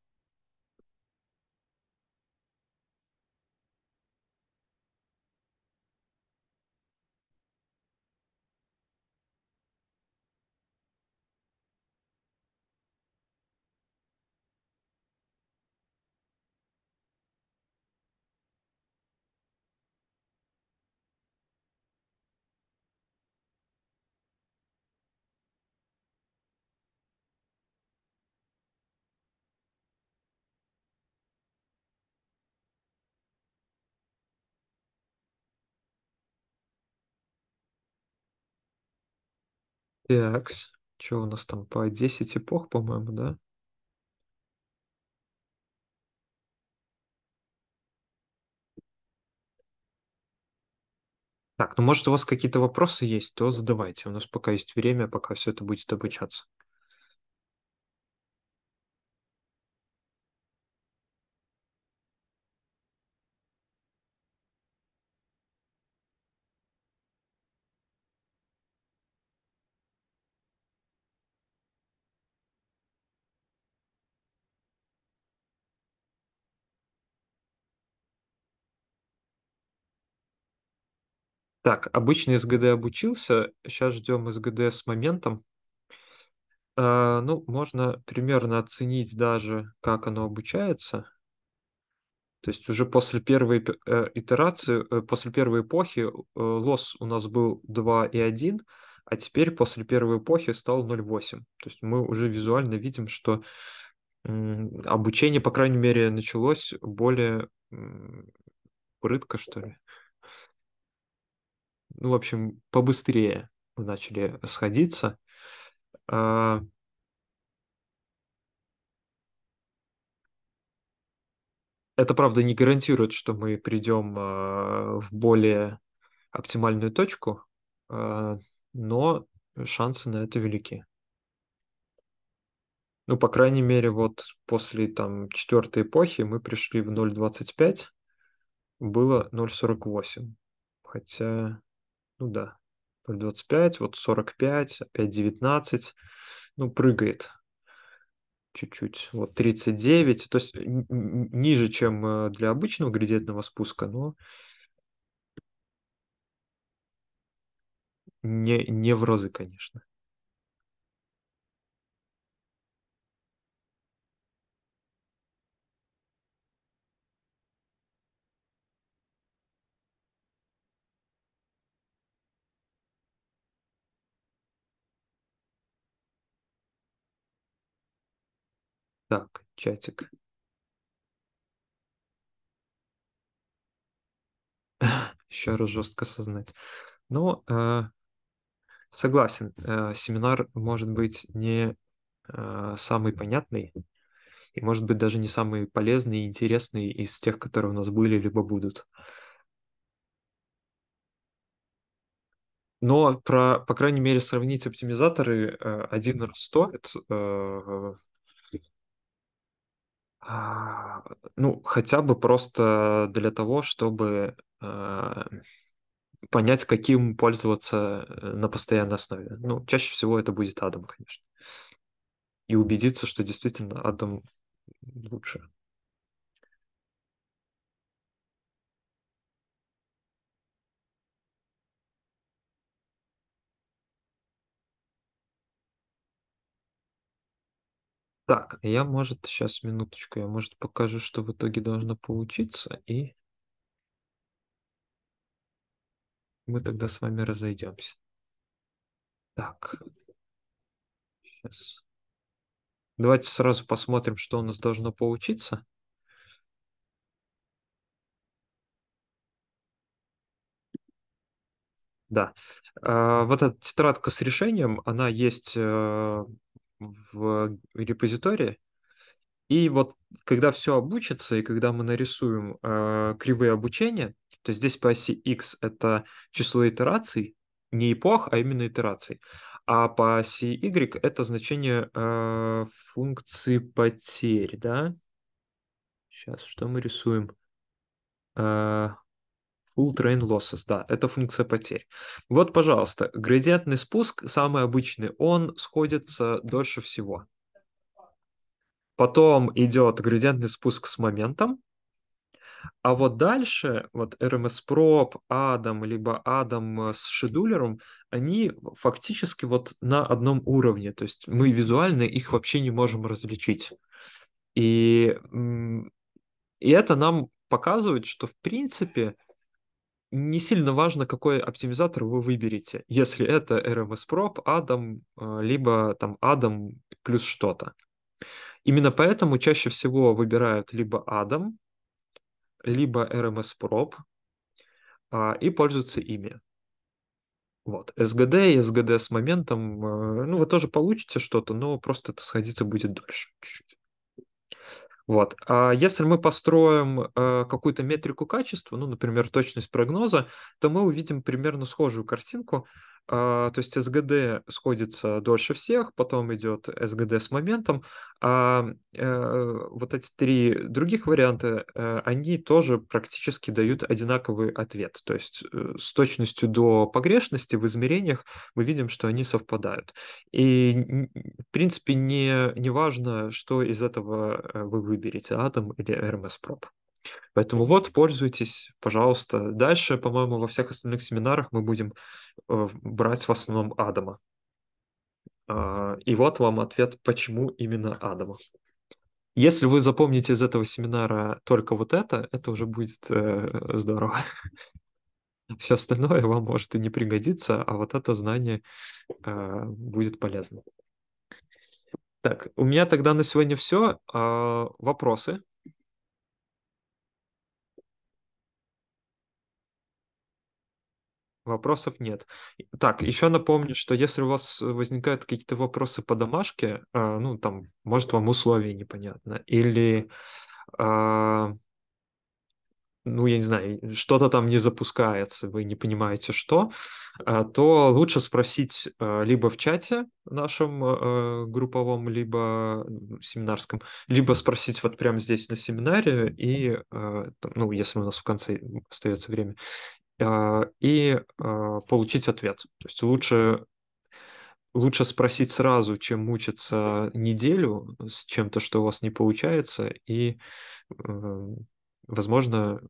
Так, что у нас там по 10 эпох, по-моему, да? Так, ну может у вас какие-то вопросы есть, то задавайте. У нас пока есть время, пока все это будет обучаться. Так, обычно СГД обучился, сейчас ждем СГД с моментом. А, ну, можно примерно оценить даже, как оно обучается. То есть уже после первой э, итерации, э, после первой эпохи э, лосс у нас был и 2,1, а теперь после первой эпохи стал 0,8. То есть мы уже визуально видим, что обучение, по крайней мере, началось более прытко, что ли ну, в общем, побыстрее мы начали сходиться. А... Это, правда, не гарантирует, что мы придем а, в более оптимальную точку, а, но шансы на это велики. Ну, по крайней мере, вот после там четвертой эпохи мы пришли в 0.25, было 0.48. Хотя ну да, 0,25, вот 45, опять 19, ну прыгает чуть-чуть, вот 39, то есть ниже, чем э, для обычного градиентного спуска, но не, не в розы, конечно. чатик. Еще раз жестко сознать, Ну, э, согласен, э, семинар может быть не э, самый понятный, и, может быть, даже не самый полезный и интересный из тех, которые у нас были, либо будут. Но про, по крайней мере, сравнить оптимизаторы э, один раз стоит, э, а, ну, хотя бы просто для того, чтобы а, понять, каким пользоваться э, на постоянной основе. Ну, чаще всего это будет Адам, конечно. И убедиться, что действительно Адам лучше. Так, я, может, сейчас, минуточку, я, может, покажу, что в итоге должно получиться, и мы тогда с вами разойдемся. Так, сейчас. Давайте сразу посмотрим, что у нас должно получиться. Да. А, вот эта тетрадка с решением, она есть э, в э, репозитории. И вот когда все обучится, и когда мы нарисуем э, кривые обучения, то здесь по оси x это число итераций, не эпох, а именно итераций. А по оси y это значение э, функции потерь, да? Сейчас, что мы рисуем? Э, Full Train Losses, да, это функция потерь. Вот, пожалуйста, градиентный спуск, самый обычный, он сходится дольше всего. Потом идет градиентный спуск с моментом, а вот дальше, вот RMS Prop, эм Адам, либо Adam с шедулером, они фактически вот на одном уровне. То есть мы визуально их вообще не можем различить. И, и это нам показывает, что в принципе не сильно важно, какой оптимизатор вы выберете, если это RMS Prop, Adam, либо там Adam плюс что-то. Именно поэтому чаще всего выбирают либо Adam, либо RMS Prop эм а, и пользуются ими. Вот, SGD и SGD с моментом, э, ну, вы тоже получите что-то, но просто это сходиться будет дольше чуть-чуть. Вот. А если мы построим э, какую-то метрику качества, ну, например, точность прогноза, то мы увидим примерно схожую картинку, а, то есть СГД сходится дольше всех, потом идет СГД с моментом, а э, вот эти три других варианта, э, они тоже практически дают одинаковый ответ, то есть э, с точностью до погрешности в измерениях мы видим, что они совпадают. И в принципе не, не важно, что из этого вы выберете, атом или РМС-проб. Поэтому вот, пользуйтесь, пожалуйста. Дальше, по-моему, во всех остальных семинарах мы будем э, брать в основном Адама. А, и вот вам ответ, почему именно Адама. Если вы запомните из этого семинара только вот это, это уже будет э, здорово. Все остальное вам может и не пригодиться, а вот это знание э, будет полезно. Так, у меня тогда на сегодня все. Э, а, вопросы Вопросов нет. Так, еще напомню, что если у вас возникают какие-то вопросы по домашке, а, ну, там, может, вам условия непонятно, или, а, ну, я не знаю, что-то там не запускается, вы не понимаете, что, а, то лучше спросить либо в чате нашем групповом, либо семинарском, либо спросить вот прямо здесь на семинаре, и, ну, если у нас в конце остается время, а, и а, получить ответ. То есть лучше лучше спросить сразу, чем мучиться неделю с чем-то, что у вас не получается, и, э, возможно,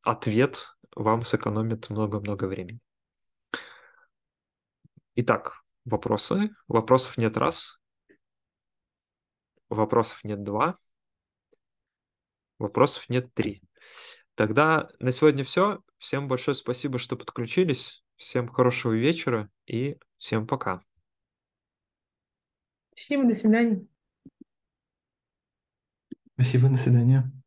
ответ вам сэкономит много-много времени. Итак, вопросы. Вопросов нет раз. Вопросов нет два. Вопросов нет три. Тогда на сегодня все. Всем большое спасибо, что подключились. Всем хорошего вечера и всем пока. Спасибо, до свидания. Спасибо, до свидания.